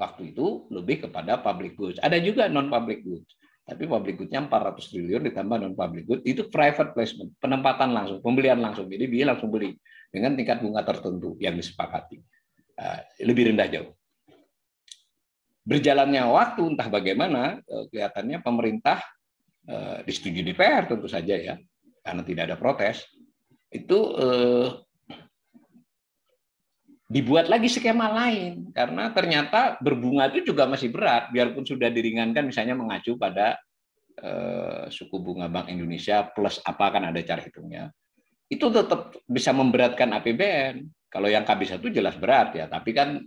Waktu itu lebih kepada public goods. Ada juga non public goods. Tapi public good-nya 400 triliun ditambah non public good itu private placement, penempatan langsung, pembelian langsung. Jadi dia langsung beli dengan tingkat bunga tertentu yang disepakati. Eh, lebih rendah jauh. Berjalannya waktu entah bagaimana eh, kelihatannya pemerintah eh, disetujui DPR tentu saja ya karena tidak ada protes itu dibuat lagi skema lain karena ternyata berbunga itu juga masih berat biarpun sudah diringankan misalnya mengacu pada eh, suku bunga Bank Indonesia plus apa kan ada cara hitungnya itu tetap bisa memberatkan APBN kalau yang KB1 jelas berat ya tapi kan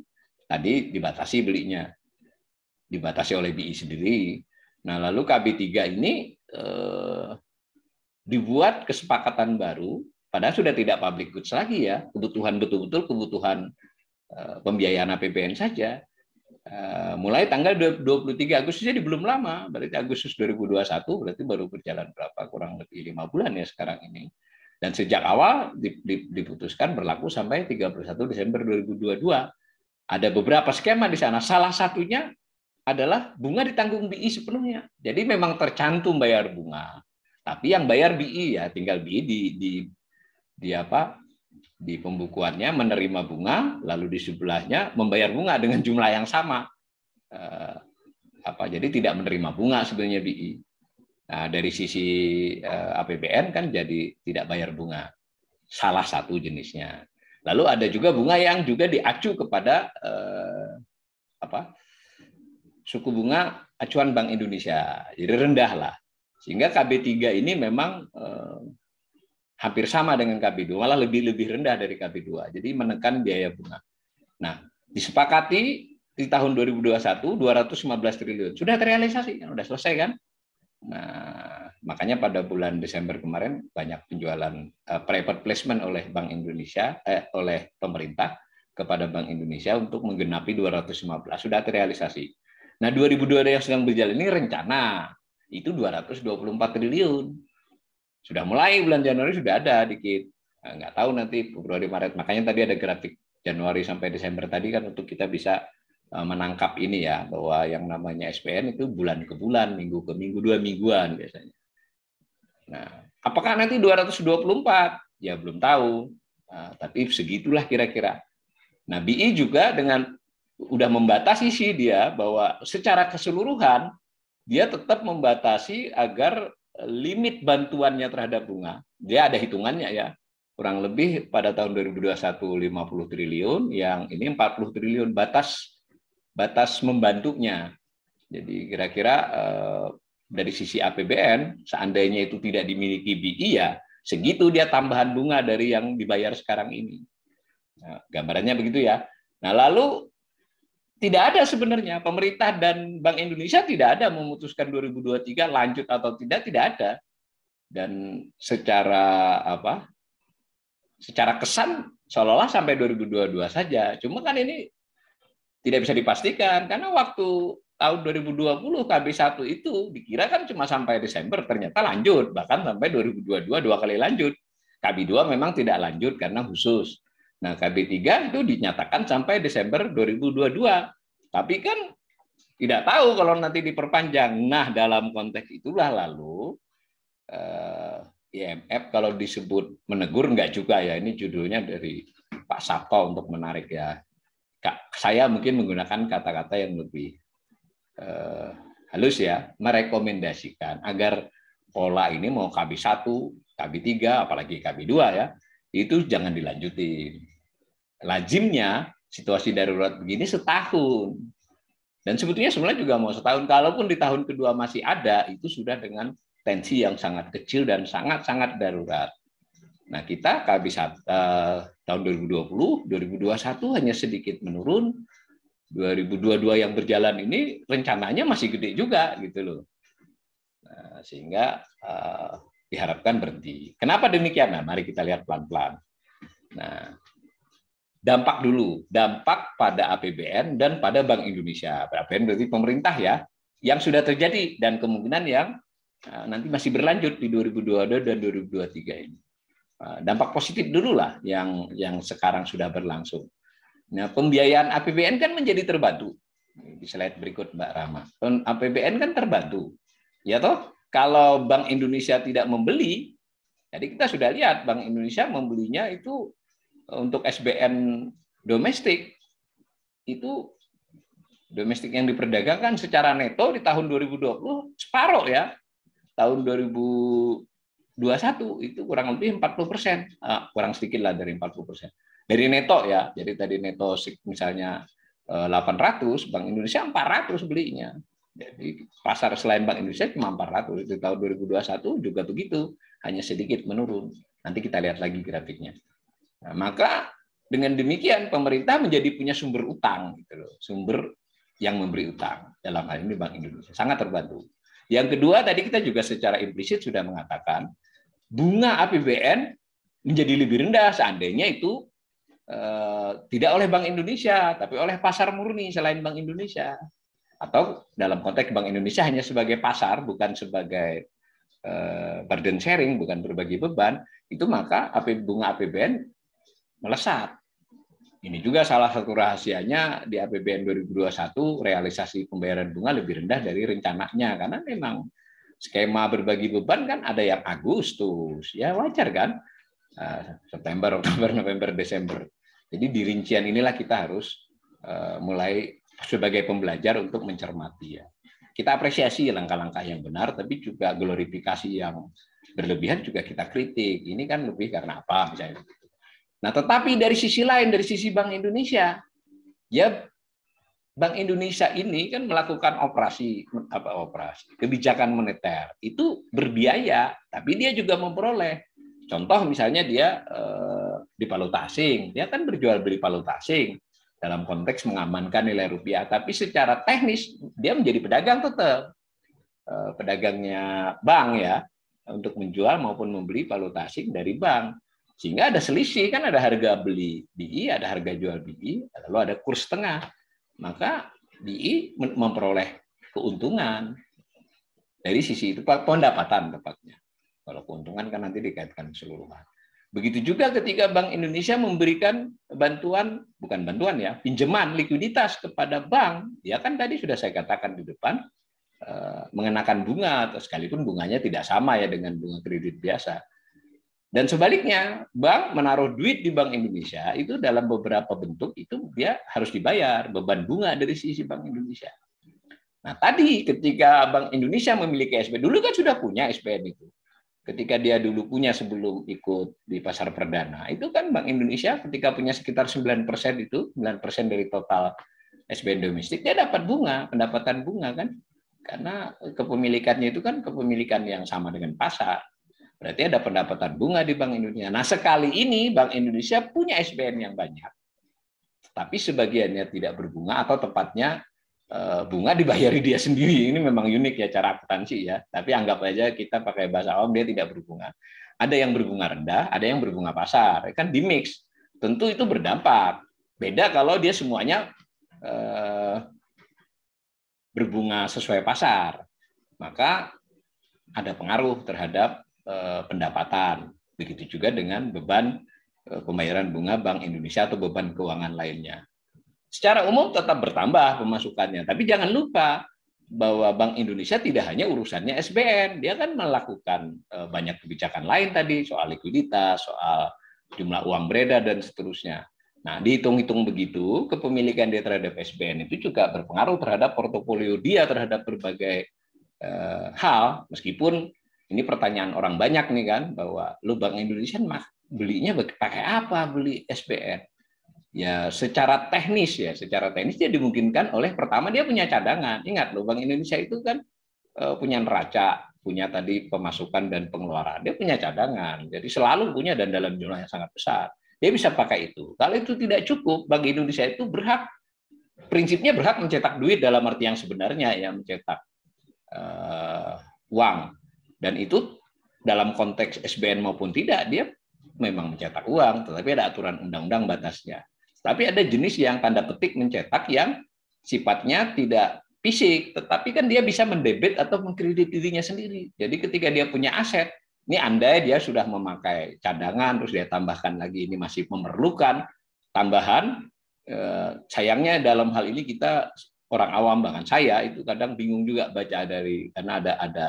tadi dibatasi belinya dibatasi oleh BI sendiri nah lalu KB3 ini eh, dibuat kesepakatan baru Padahal sudah tidak public goods lagi ya, kebutuhan betul-betul kebutuhan eh, pembiayaan APBN saja. Eh, mulai tanggal 23 Agustus jadi belum lama, berarti Agustus 2021 berarti baru berjalan berapa kurang lebih lima bulan ya sekarang ini. Dan sejak awal diputuskan berlaku sampai 31 Desember 2022. Ada beberapa skema di sana. Salah satunya adalah bunga ditanggung BI sepenuhnya. Jadi memang tercantum bayar bunga. Tapi yang bayar BI ya tinggal BI di, di, di apa di pembukuannya menerima bunga lalu di sebelahnya membayar bunga dengan jumlah yang sama eh, apa jadi tidak menerima bunga sebenarnya BI nah dari sisi eh, APBN kan jadi tidak bayar bunga salah satu jenisnya lalu ada juga bunga yang juga diacu kepada eh, apa suku bunga acuan Bank Indonesia jadi rendah lah sehingga KB3 ini memang eh, hampir sama dengan KB2, malah lebih lebih rendah dari KB2. Jadi menekan biaya bunga. Nah, disepakati di tahun 2021 215 triliun. Sudah terrealisasi sudah selesai kan? Nah, makanya pada bulan Desember kemarin banyak penjualan uh, private placement oleh Bank Indonesia eh, oleh pemerintah kepada Bank Indonesia untuk menggenapi 215 sudah terrealisasi. Nah, 2022 yang sedang berjalan ini rencana itu 224 triliun. Sudah mulai bulan Januari sudah ada dikit. Nah, nggak tahu nanti Februari Maret. Makanya tadi ada grafik Januari sampai Desember tadi kan untuk kita bisa eh, menangkap ini ya bahwa yang namanya SPN itu bulan ke bulan, minggu ke minggu, dua mingguan biasanya. Nah, apakah nanti 224? Ya belum tahu. Nah, tapi segitulah kira-kira. Nah, BI juga dengan udah membatasi sih dia bahwa secara keseluruhan dia tetap membatasi agar limit bantuannya terhadap bunga, dia ada hitungannya ya. Kurang lebih pada tahun 2021 50 triliun, yang ini 40 triliun batas batas membantunya. Jadi kira-kira eh, dari sisi APBN, seandainya itu tidak dimiliki BI e ya, segitu dia tambahan bunga dari yang dibayar sekarang ini. Nah, gambarannya begitu ya. Nah lalu tidak ada sebenarnya pemerintah dan Bank Indonesia tidak ada memutuskan 2023 lanjut atau tidak tidak ada dan secara apa secara kesan seolah-olah sampai 2022 saja cuma kan ini tidak bisa dipastikan karena waktu tahun 2020 KB1 itu dikira kan cuma sampai Desember ternyata lanjut bahkan sampai 2022 dua kali lanjut KB2 memang tidak lanjut karena khusus Nah, KB3 itu dinyatakan sampai Desember 2022. Tapi kan tidak tahu kalau nanti diperpanjang. Nah, dalam konteks itulah lalu eh, IMF kalau disebut menegur enggak juga ya. Ini judulnya dari Pak Sabto untuk menarik ya. Saya mungkin menggunakan kata-kata yang lebih eh, halus ya, merekomendasikan agar pola ini mau KB1, KB3, apalagi KB2 ya, itu jangan dilanjutin. Lazimnya situasi darurat begini setahun. Dan sebetulnya sebenarnya juga mau setahun, kalaupun di tahun kedua masih ada, itu sudah dengan tensi yang sangat kecil dan sangat-sangat darurat. Nah kita kehabisan eh, tahun 2020, 2021 hanya sedikit menurun, 2022 yang berjalan ini rencananya masih gede juga gitu loh. Nah, sehingga eh, diharapkan berhenti. Kenapa demikian? Nah, mari kita lihat pelan-pelan. Nah, dampak dulu, dampak pada APBN dan pada Bank Indonesia. APBN berarti pemerintah ya, yang sudah terjadi dan kemungkinan yang eh, nanti masih berlanjut di 2022 dan 2023 ini. Eh, dampak positif dulu lah yang yang sekarang sudah berlangsung. Nah, pembiayaan APBN kan menjadi terbantu. Di slide berikut Mbak Rama. APBN kan terbantu. Ya toh? Kalau Bank Indonesia tidak membeli, jadi kita sudah lihat Bank Indonesia membelinya itu eh, untuk SBN domestik itu domestik yang diperdagangkan secara neto di tahun 2020 separuh ya. Tahun 2021 itu kurang lebih 40 persen, nah, kurang sedikit lah dari 40 persen. Dari neto ya, jadi tadi neto misalnya 800, eh, Bank Indonesia 400 belinya. Jadi pasar selain Bank Indonesia cuma 400 di tahun 2021 juga begitu, hanya sedikit menurun. Nanti kita lihat lagi grafiknya. Nah, maka dengan demikian pemerintah menjadi punya sumber utang gitu loh, sumber yang memberi utang dalam hal ini Bank Indonesia sangat terbantu. Yang kedua tadi kita juga secara implisit sudah mengatakan bunga APBN menjadi lebih rendah seandainya itu eh, tidak oleh Bank Indonesia tapi oleh pasar murni selain Bank Indonesia atau dalam konteks Bank Indonesia hanya sebagai pasar bukan sebagai eh, burden sharing bukan berbagi beban itu maka bunga APBN melesat ini juga salah satu rahasianya di APBN 2021 realisasi pembayaran bunga lebih rendah dari rencananya karena memang skema berbagi beban kan ada yang Agustus ya wajar kan eh, September Oktober November Desember jadi di rincian inilah kita harus eh, mulai sebagai pembelajar untuk mencermati ya. Kita apresiasi langkah-langkah yang benar, tapi juga glorifikasi yang berlebihan juga kita kritik. Ini kan lebih karena apa misalnya. Gitu. Nah, tetapi dari sisi lain, dari sisi Bank Indonesia, ya Bank Indonesia ini kan melakukan operasi apa operasi kebijakan moneter itu berbiaya, tapi dia juga memperoleh. Contoh misalnya dia eh, di valuta asing, dia kan berjual beli valuta asing dalam konteks mengamankan nilai rupiah. Tapi secara teknis dia menjadi pedagang tetap. Eh, pedagangnya bank ya untuk menjual maupun membeli valuta asing dari bank. Sehingga ada selisih kan ada harga beli BI, ada harga jual BI, lalu ada kurs tengah. Maka BI memperoleh keuntungan dari sisi itu pendapatan tepatnya. Kalau keuntungan kan nanti dikaitkan seluruh hal. Begitu juga ketika Bank Indonesia memberikan bantuan, bukan bantuan ya, pinjaman likuiditas kepada bank, ya kan tadi sudah saya katakan di depan, eh, mengenakan bunga, atau sekalipun bunganya tidak sama ya dengan bunga kredit biasa. Dan sebaliknya, bank menaruh duit di Bank Indonesia itu dalam beberapa bentuk itu dia harus dibayar beban bunga dari sisi Bank Indonesia. Nah tadi ketika Bank Indonesia memiliki SP dulu kan sudah punya SPN itu ketika dia dulu punya sebelum ikut di pasar perdana itu kan Bank Indonesia ketika punya sekitar 9% itu 9% dari total SBN domestik dia dapat bunga pendapatan bunga kan karena kepemilikannya itu kan kepemilikan yang sama dengan pasar berarti ada pendapatan bunga di Bank Indonesia nah sekali ini Bank Indonesia punya SBN yang banyak tapi sebagiannya tidak berbunga atau tepatnya Eh, bunga dibayari dia sendiri. Ini memang unik ya cara akuntansi ya. Tapi anggap aja kita pakai bahasa awam dia tidak berbunga. Ada yang berbunga rendah, ada yang berbunga pasar. Ya kan di mix. Tentu itu berdampak. Beda kalau dia semuanya eh, berbunga sesuai pasar. Maka ada pengaruh terhadap eh, pendapatan. Begitu juga dengan beban eh, pembayaran bunga Bank Indonesia atau beban keuangan lainnya secara umum tetap bertambah pemasukannya. Tapi jangan lupa bahwa Bank Indonesia tidak hanya urusannya SBN, dia kan melakukan e, banyak kebijakan lain tadi soal likuiditas, soal jumlah uang beredar dan seterusnya. Nah, dihitung-hitung begitu, kepemilikan dia terhadap SBN itu juga berpengaruh terhadap portofolio dia terhadap berbagai eh, hal, meskipun ini pertanyaan orang banyak nih kan, bahwa lu Bank Indonesia mah belinya pakai apa beli SBN? ya secara teknis ya secara teknis dia dimungkinkan oleh pertama dia punya cadangan ingat loh bank Indonesia itu kan eh, punya neraca punya tadi pemasukan dan pengeluaran dia punya cadangan jadi selalu punya dan dalam jumlah yang sangat besar dia bisa pakai itu kalau itu tidak cukup bank Indonesia itu berhak prinsipnya berhak mencetak duit dalam arti yang sebenarnya ya mencetak uh, uang dan itu dalam konteks SBN maupun tidak dia memang mencetak uang tetapi ada aturan undang-undang batasnya tapi ada jenis yang tanda petik mencetak yang sifatnya tidak fisik, tetapi kan dia bisa mendebit atau mengkredit dirinya sendiri. Jadi ketika dia punya aset, ini andai dia sudah memakai cadangan, terus dia tambahkan lagi ini masih memerlukan tambahan, eh, sayangnya dalam hal ini kita orang awam bahkan saya itu kadang bingung juga baca dari karena ada ada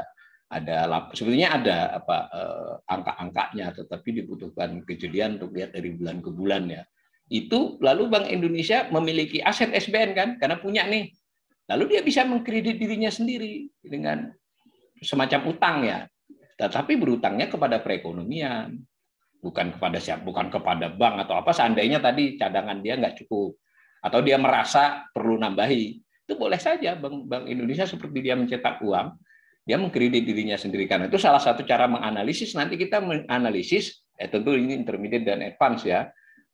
ada sebetulnya ada apa eh, angka-angkanya tetapi dibutuhkan kejadian untuk lihat dari bulan ke bulan ya itu lalu Bank Indonesia memiliki aset SBN kan karena punya nih lalu dia bisa mengkredit dirinya sendiri dengan semacam utang ya tetapi berutangnya kepada perekonomian bukan kepada siap bukan kepada bank atau apa seandainya tadi cadangan dia nggak cukup atau dia merasa perlu nambahi itu boleh saja bank bank Indonesia seperti dia mencetak uang dia mengkredit dirinya sendiri karena itu salah satu cara menganalisis nanti kita menganalisis eh tentu ini intermediate dan advance ya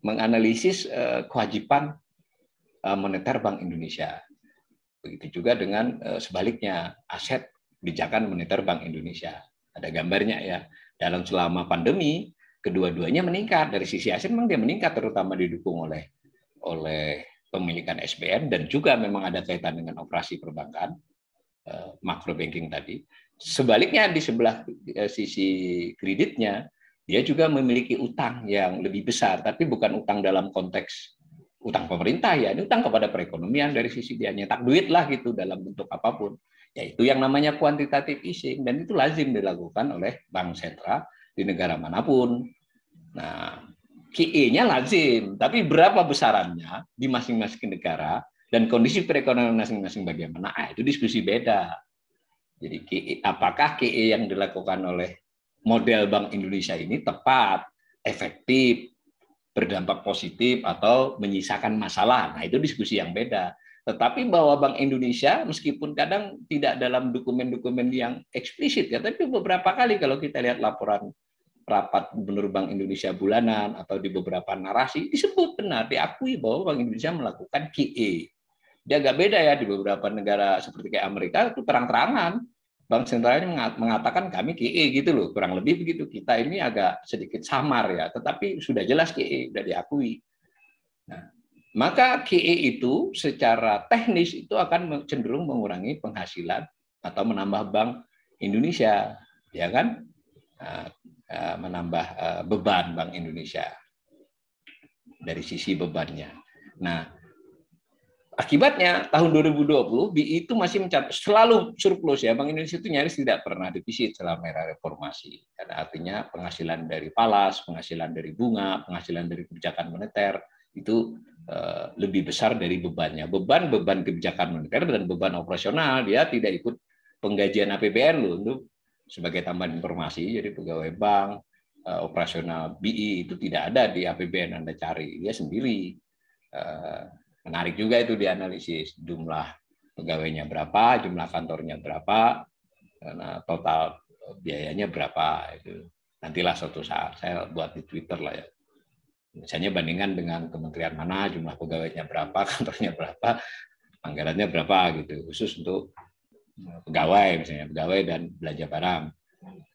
menganalisis eh, kewajiban eh, moneter Bank Indonesia. Begitu juga dengan eh, sebaliknya aset kebijakan moneter Bank Indonesia. Ada gambarnya ya. Dalam selama pandemi kedua-duanya meningkat dari sisi aset memang dia meningkat terutama didukung oleh oleh pemilikan SBN dan juga memang ada kaitan dengan operasi perbankan makro banking tadi. Sebaliknya di sebelah sisi kreditnya dia juga memiliki utang yang lebih besar, tapi bukan utang dalam konteks utang pemerintah ya, ini utang kepada perekonomian dari sisi dia nyetak duit lah gitu dalam bentuk apapun. Yaitu yang namanya kuantitatif easing dan itu lazim dilakukan oleh bank sentral di negara manapun. Nah, QE-nya lazim, tapi berapa besarannya di masing-masing negara dan kondisi perekonomian masing-masing bagaimana? Ah, itu diskusi beda. Jadi e, apakah QE yang dilakukan oleh model Bank Indonesia ini tepat, efektif, berdampak positif atau menyisakan masalah. Nah, itu diskusi yang beda. Tetapi bahwa Bank Indonesia meskipun kadang tidak dalam dokumen-dokumen yang eksplisit ya, tapi beberapa kali kalau kita lihat laporan rapat Gubernur Bank Indonesia bulanan atau di beberapa narasi disebut benar diakui bahwa Bank Indonesia melakukan QE. Dia agak beda ya di beberapa negara seperti kayak Amerika itu terang-terangan Bank Sentral ini mengatakan kami QE gitu loh, kurang lebih begitu. Kita ini agak sedikit samar ya, tetapi sudah jelas QE, sudah diakui. Nah, maka QE itu secara teknis itu akan cenderung mengurangi penghasilan atau menambah bank Indonesia, ya kan? Ah, ah, menambah ah, beban bank Indonesia dari sisi bebannya. Nah, Akibatnya tahun 2020 BI e itu masih mencatat selalu surplus ya. Bank Indonesia itu nyaris tidak pernah defisit selama era reformasi. Karena artinya penghasilan dari palas, penghasilan dari bunga, penghasilan dari kebijakan moneter itu eh, lebih besar dari bebannya. Beban beban kebijakan moneter dan beban operasional dia tidak ikut penggajian APBN loh untuk sebagai tambahan informasi. Jadi pegawai bank, eh, operasional BI e itu tidak ada di APBN Anda cari, dia sendiri. Eh, menarik juga itu dianalisis jumlah pegawainya berapa, jumlah kantornya berapa, total biayanya berapa itu. Nantilah suatu saat saya buat di Twitter lah ya. Misalnya bandingkan dengan kementerian mana, jumlah pegawainya berapa, kantornya berapa, anggarannya berapa gitu. Khusus untuk pegawai misalnya, pegawai dan belanja barang.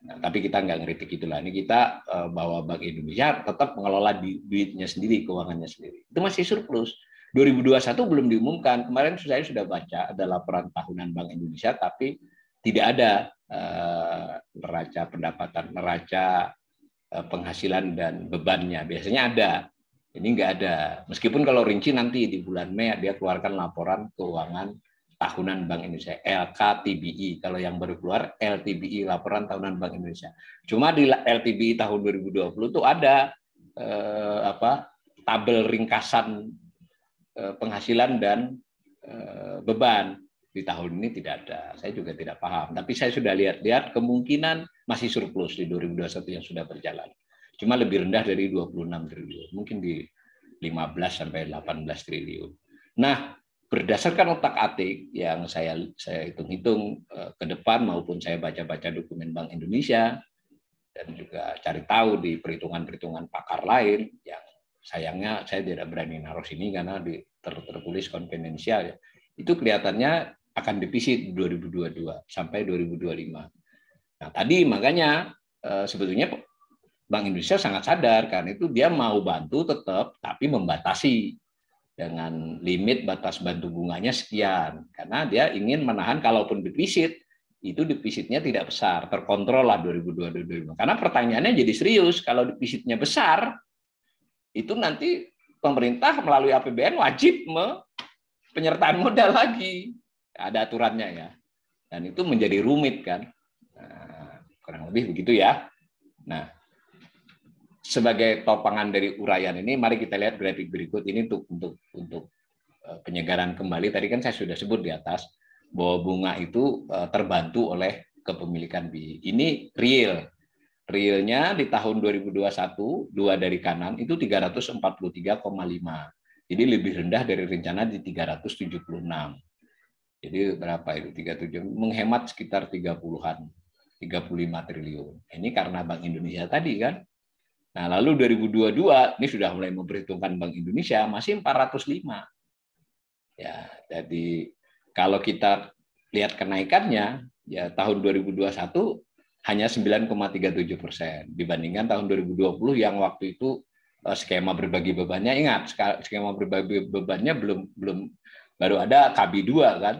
Nah, tapi kita nggak ngeritik itulah. Ini kita eh, bawa Bank Indonesia tetap mengelola duitnya sendiri, keuangannya sendiri. Itu masih surplus 2021 belum diumumkan. Kemarin saya sudah baca ada laporan tahunan Bank Indonesia, tapi tidak ada neraca eh, neraca pendapatan, neraca uh, penghasilan dan bebannya. Biasanya ada, ini nggak ada. Meskipun kalau rinci nanti di bulan Mei dia keluarkan laporan keuangan tahunan Bank Indonesia LKTBI kalau yang baru keluar LTBI laporan tahunan Bank Indonesia cuma di LTBI tahun 2020 tuh ada uh, apa tabel ringkasan Eh, penghasilan dan eh, beban di tahun ini tidak ada. Saya juga tidak paham. Tapi saya sudah lihat-lihat kemungkinan masih surplus di 2021 yang sudah berjalan. Cuma lebih rendah dari 26 triliun. Mungkin di 15 sampai 18 triliun. Nah, berdasarkan otak-atik yang saya saya hitung-hitung eh, ke depan maupun saya baca-baca dokumen Bank Indonesia dan juga cari tahu di perhitungan-perhitungan pakar lain yang sayangnya saya tidak berani naruh sini karena di, ter, tertulis konfidensial ya. Itu kelihatannya akan defisit 2022 sampai 2025. Nah, tadi makanya eh, sebetulnya Bank Indonesia sangat sadar karena itu dia mau bantu tetap tapi membatasi dengan limit batas bantu bunganya sekian karena dia ingin menahan kalaupun defisit itu defisitnya tidak besar terkontrol lah 2022 2025 karena pertanyaannya jadi serius kalau defisitnya besar itu nanti pemerintah melalui APBN wajib me penyertaan modal lagi. Ada aturannya ya. Dan itu menjadi rumit kan. Nah, kurang lebih begitu ya. Nah, sebagai topangan dari uraian ini, mari kita lihat grafik berikut ini untuk untuk untuk e, penyegaran kembali. Tadi kan saya sudah sebut di atas bahwa bunga itu e, terbantu oleh kepemilikan BI. Ini real realnya di tahun 2021 dua dari kanan itu 343,5 jadi lebih rendah dari rencana di 376 jadi berapa itu 37 menghemat sekitar 30-an 35 triliun ini karena Bank Indonesia tadi kan nah lalu 2022 ini sudah mulai memperhitungkan Bank Indonesia masih 405 ya jadi kalau kita lihat kenaikannya ya tahun 2021 hanya 9,37 persen dibandingkan tahun 2020 yang waktu itu eh, skema berbagi bebannya ingat skema berbagi bebannya belum belum baru ada KB 2 kan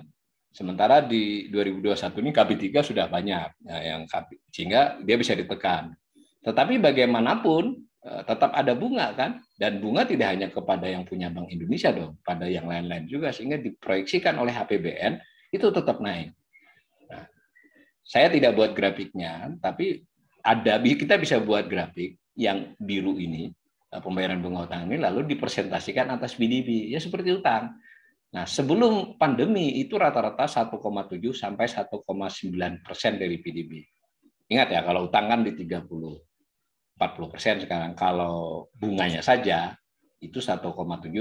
sementara di 2021 ini KB 3 sudah banyak ya, yang KB, sehingga dia bisa ditekan tetapi bagaimanapun eh, tetap ada bunga kan dan bunga tidak hanya kepada yang punya Bank Indonesia dong pada yang lain-lain juga sehingga diproyeksikan oleh HPBN itu tetap naik saya tidak buat grafiknya, tapi ada kita bisa buat grafik yang biru ini eh, pembayaran bunga utang ini lalu dipresentasikan atas BDB ya seperti utang. Nah sebelum pandemi itu rata-rata 1,7 sampai 1,9 persen dari PDB. Ingat ya kalau utang kan di 30 40 persen sekarang kalau bunganya saja itu 1,7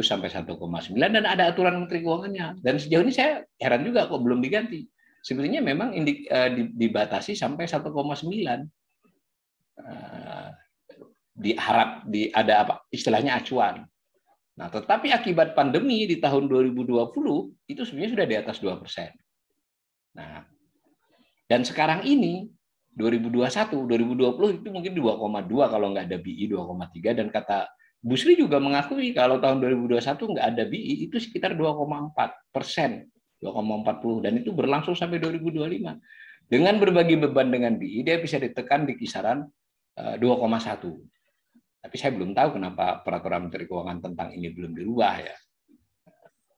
sampai 1,9 dan ada aturan menteri keuangannya dan sejauh ini saya heran juga kok belum diganti sebetulnya memang indik, uh, eh, dibatasi sampai 1,9 uh, eh, diharap di ada apa istilahnya acuan. Nah, tetapi akibat pandemi di tahun 2020 itu sebenarnya sudah di atas 2 Nah, dan sekarang ini 2021, 2020 itu mungkin 2,2 kalau nggak ada BI 2,3 dan kata Busri juga mengakui kalau tahun 2021 nggak ada BI itu sekitar 2,4 persen 2,40 dan itu berlangsung sampai 2025. Dengan berbagi beban dengan BI dia bisa ditekan di kisaran 2,1. Eh, Tapi saya belum tahu kenapa peraturan Menteri Keuangan tentang ini belum dirubah ya.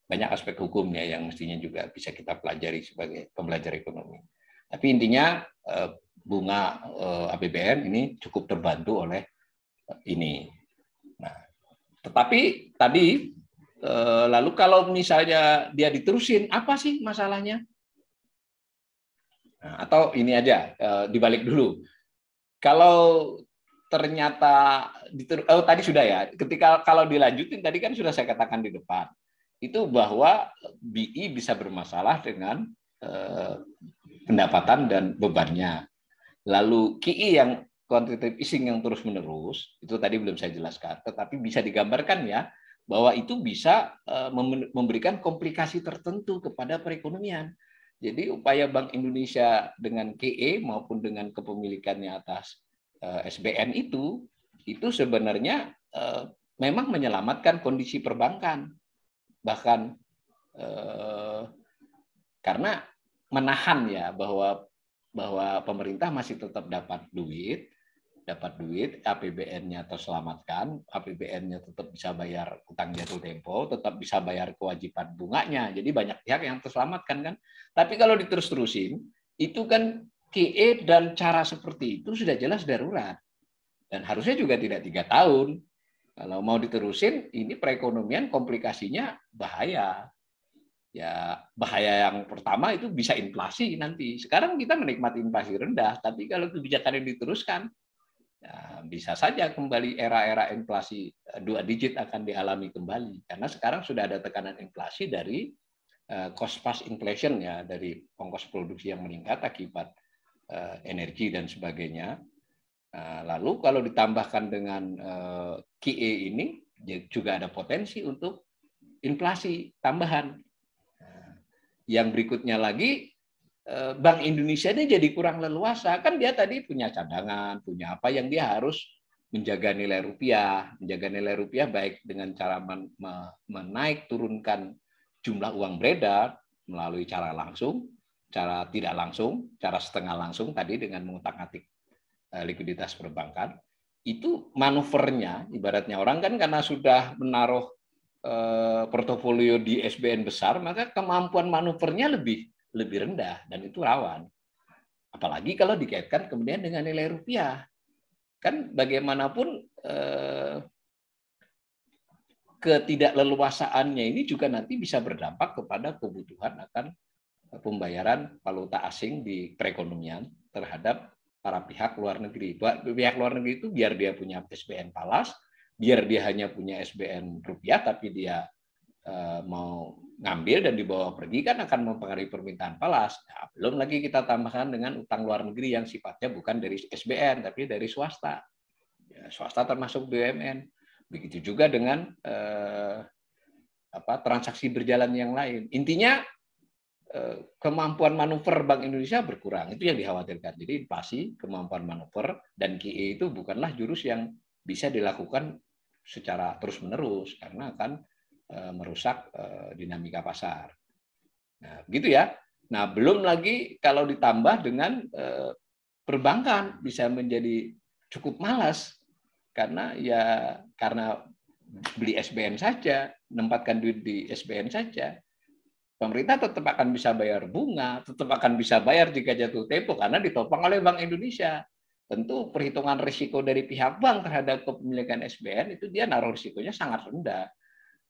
Banyak aspek hukumnya yang mestinya juga bisa kita pelajari sebagai pembelajar ekonomi. Tapi intinya eh, bunga eh, APBN ini cukup terbantu oleh ini. Nah, tetapi tadi Eh, lalu kalau misalnya dia diterusin, apa sih masalahnya? Nah, atau ini aja eh, dibalik dulu. Kalau ternyata diteru- oh tadi sudah ya. Ketika kalau dilanjutin tadi kan sudah saya katakan di depan itu bahwa BI bisa bermasalah dengan eh, pendapatan dan bebannya. Lalu KI yang quantitative easing yang terus-menerus itu tadi belum saya jelaskan, tetapi bisa digambarkan ya bahwa itu bisa eh, memberikan komplikasi tertentu kepada perekonomian. Jadi upaya Bank Indonesia dengan KE maupun dengan kepemilikannya atas eh, SBN itu itu sebenarnya eh, memang menyelamatkan kondisi perbankan. Bahkan karena menahan ya bahwa bahwa pemerintah masih tetap dapat duit dapat duit, APBN-nya terselamatkan, APBN-nya tetap bisa bayar utang jatuh tempo, tetap bisa bayar kewajiban bunganya. Jadi banyak pihak yang terselamatkan kan. Tapi kalau diterus-terusin, itu kan QE dan cara seperti itu sudah jelas darurat. Dan harusnya juga tidak tiga tahun. Kalau mau diterusin, ini perekonomian komplikasinya bahaya. Ya, bahaya yang pertama itu bisa inflasi nanti. Sekarang kita menikmati inflasi rendah, tapi kalau kebijakan yang diteruskan, Ya, bisa saja kembali era-era inflasi eh, dua digit akan dialami kembali karena sekarang sudah ada tekanan inflasi dari eh, cost plus inflation ya dari ongkos produksi yang meningkat akibat eh, energi dan sebagainya. lalu kalau ditambahkan dengan uh, QE ini ya juga ada potensi untuk inflasi tambahan. Nah, yang berikutnya lagi Eh, Bank Indonesia ini jadi kurang leluasa. Kan dia tadi punya cadangan, punya apa yang dia harus menjaga nilai rupiah, menjaga nilai rupiah baik dengan cara menaik turunkan jumlah uang beredar melalui cara langsung, cara tidak langsung, cara setengah langsung tadi dengan mengutak-atik eh, likuiditas perbankan. Itu manuvernya ibaratnya orang kan karena sudah menaruh eh, portofolio di SBN besar, maka kemampuan manuvernya lebih lebih rendah dan itu rawan. Apalagi kalau dikaitkan kemudian dengan nilai rupiah. Kan bagaimanapun eh, ketidakleluasaannya ini juga nanti bisa berdampak kepada kebutuhan akan pembayaran valuta asing di perekonomian terhadap para pihak luar negeri. Buat Pihak luar negeri itu biar dia punya SBN Palas, biar dia hanya punya SBN rupiah, tapi dia Eh, mau ngambil dan dibawa pergi kan akan mempengaruhi permintaan palas. Nah, belum lagi kita tambahkan dengan utang luar negeri yang sifatnya bukan dari SBN tapi dari swasta. Ya, swasta termasuk BUMN. Begitu juga dengan eh, apa transaksi berjalan yang lain. Intinya eh, kemampuan manuver Bank Indonesia berkurang. Itu yang dikhawatirkan. Jadi inflasi, kemampuan manuver dan QE itu bukanlah jurus yang bisa dilakukan secara terus-menerus karena akan Eh, merusak eh, dinamika pasar. Nah, begitu ya. Nah, belum lagi kalau ditambah dengan eh, perbankan bisa menjadi cukup malas karena ya karena beli SBN saja, menempatkan duit di SBN saja. Pemerintah tetap akan bisa bayar bunga, tetap akan bisa bayar jika jatuh tempo karena ditopang oleh Bank Indonesia. Tentu perhitungan risiko dari pihak bank terhadap kepemilikan SBN itu dia naruh risikonya sangat rendah.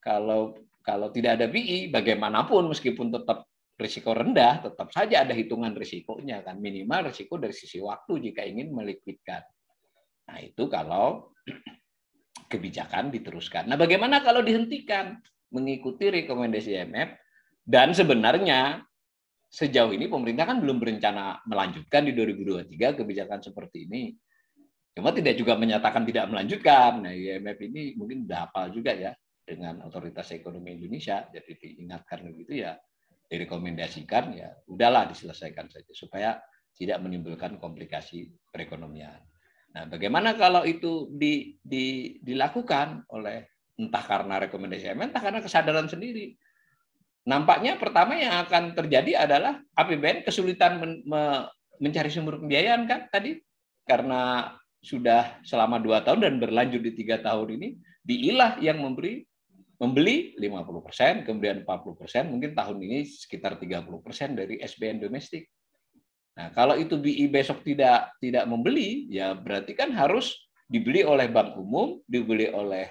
Kalau kalau tidak ada BI, e, bagaimanapun meskipun tetap risiko rendah, tetap saja ada hitungan risikonya kan. Minimal risiko dari sisi waktu jika ingin melikuidkan. Nah itu kalau kebijakan diteruskan. Nah bagaimana kalau dihentikan? Mengikuti rekomendasi IMF dan sebenarnya sejauh ini pemerintah kan belum berencana melanjutkan di 2023 kebijakan seperti ini. Cuma tidak juga menyatakan tidak melanjutkan. Nah IMF ini mungkin dapal juga ya dengan otoritas ekonomi Indonesia, jadi diingatkan begitu ya, direkomendasikan ya, udahlah diselesaikan saja supaya tidak menimbulkan komplikasi perekonomian. Nah, bagaimana kalau itu di, di, dilakukan oleh entah karena rekomendasi MN, entah karena kesadaran sendiri. Nampaknya pertama yang akan terjadi adalah APBN kesulitan men, me, mencari sumber pembiayaan kan tadi karena sudah selama dua tahun dan berlanjut di tiga tahun ini diilah yang memberi membeli 50%, kemudian 40%, mungkin tahun ini sekitar 30% dari SBN domestik. Nah, kalau itu BI e besok tidak tidak membeli, ya berarti kan harus dibeli oleh bank umum, dibeli oleh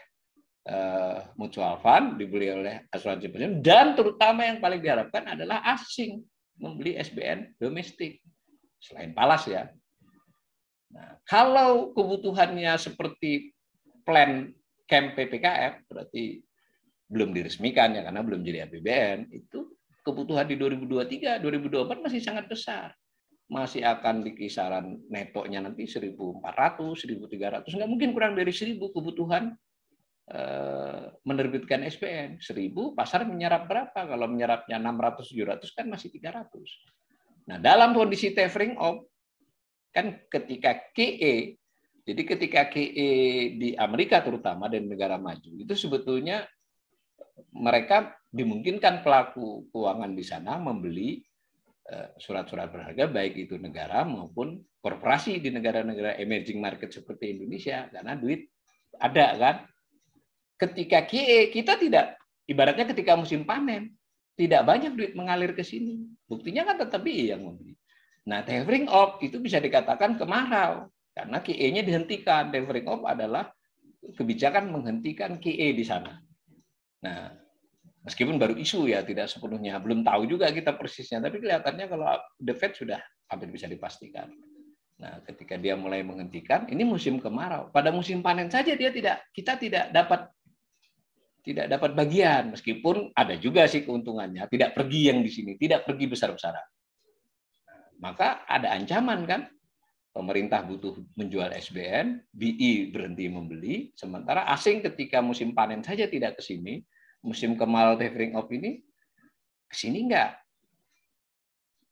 uh, mutual fund, dibeli oleh asuransi pensiun, dan terutama yang paling diharapkan adalah asing membeli SBN domestik. Selain palas ya. Nah, kalau kebutuhannya seperti plan camp PPKF, berarti belum diresmikan ya karena belum jadi APBN itu kebutuhan di 2023 2024 masih sangat besar masih akan di kisaran netonya nanti 1.400 1.300 nggak mungkin kurang dari 1.000 kebutuhan eh, menerbitkan SPN 1.000 pasar menyerap berapa kalau menyerapnya 600 700 kan masih 300 nah dalam kondisi tapering off kan ketika QE jadi ketika QE di Amerika terutama dan negara maju itu sebetulnya mereka dimungkinkan pelaku keuangan di sana membeli eh, surat-surat berharga baik itu negara maupun korporasi di negara-negara emerging market seperti Indonesia karena duit ada kan ketika e, kita tidak ibaratnya ketika musim panen tidak banyak duit mengalir ke sini buktinya kan tetap BI yang membeli nah tapering off itu bisa dikatakan kemarau karena QE-nya dihentikan tapering off adalah kebijakan menghentikan QE di sana Nah, meskipun baru isu ya tidak sepenuhnya belum tahu juga kita persisnya tapi kelihatannya kalau the Fed sudah hampir bisa dipastikan. Nah, ketika dia mulai menghentikan, ini musim kemarau. Pada musim panen saja dia tidak kita tidak dapat tidak dapat bagian meskipun ada juga sih keuntungannya, tidak pergi yang di sini, tidak pergi besar-besaran. Nah, maka ada ancaman kan? pemerintah butuh menjual SBN, BI e berhenti membeli, sementara asing ketika musim panen saja tidak ke sini, musim kemarau tapering off ini ke sini enggak.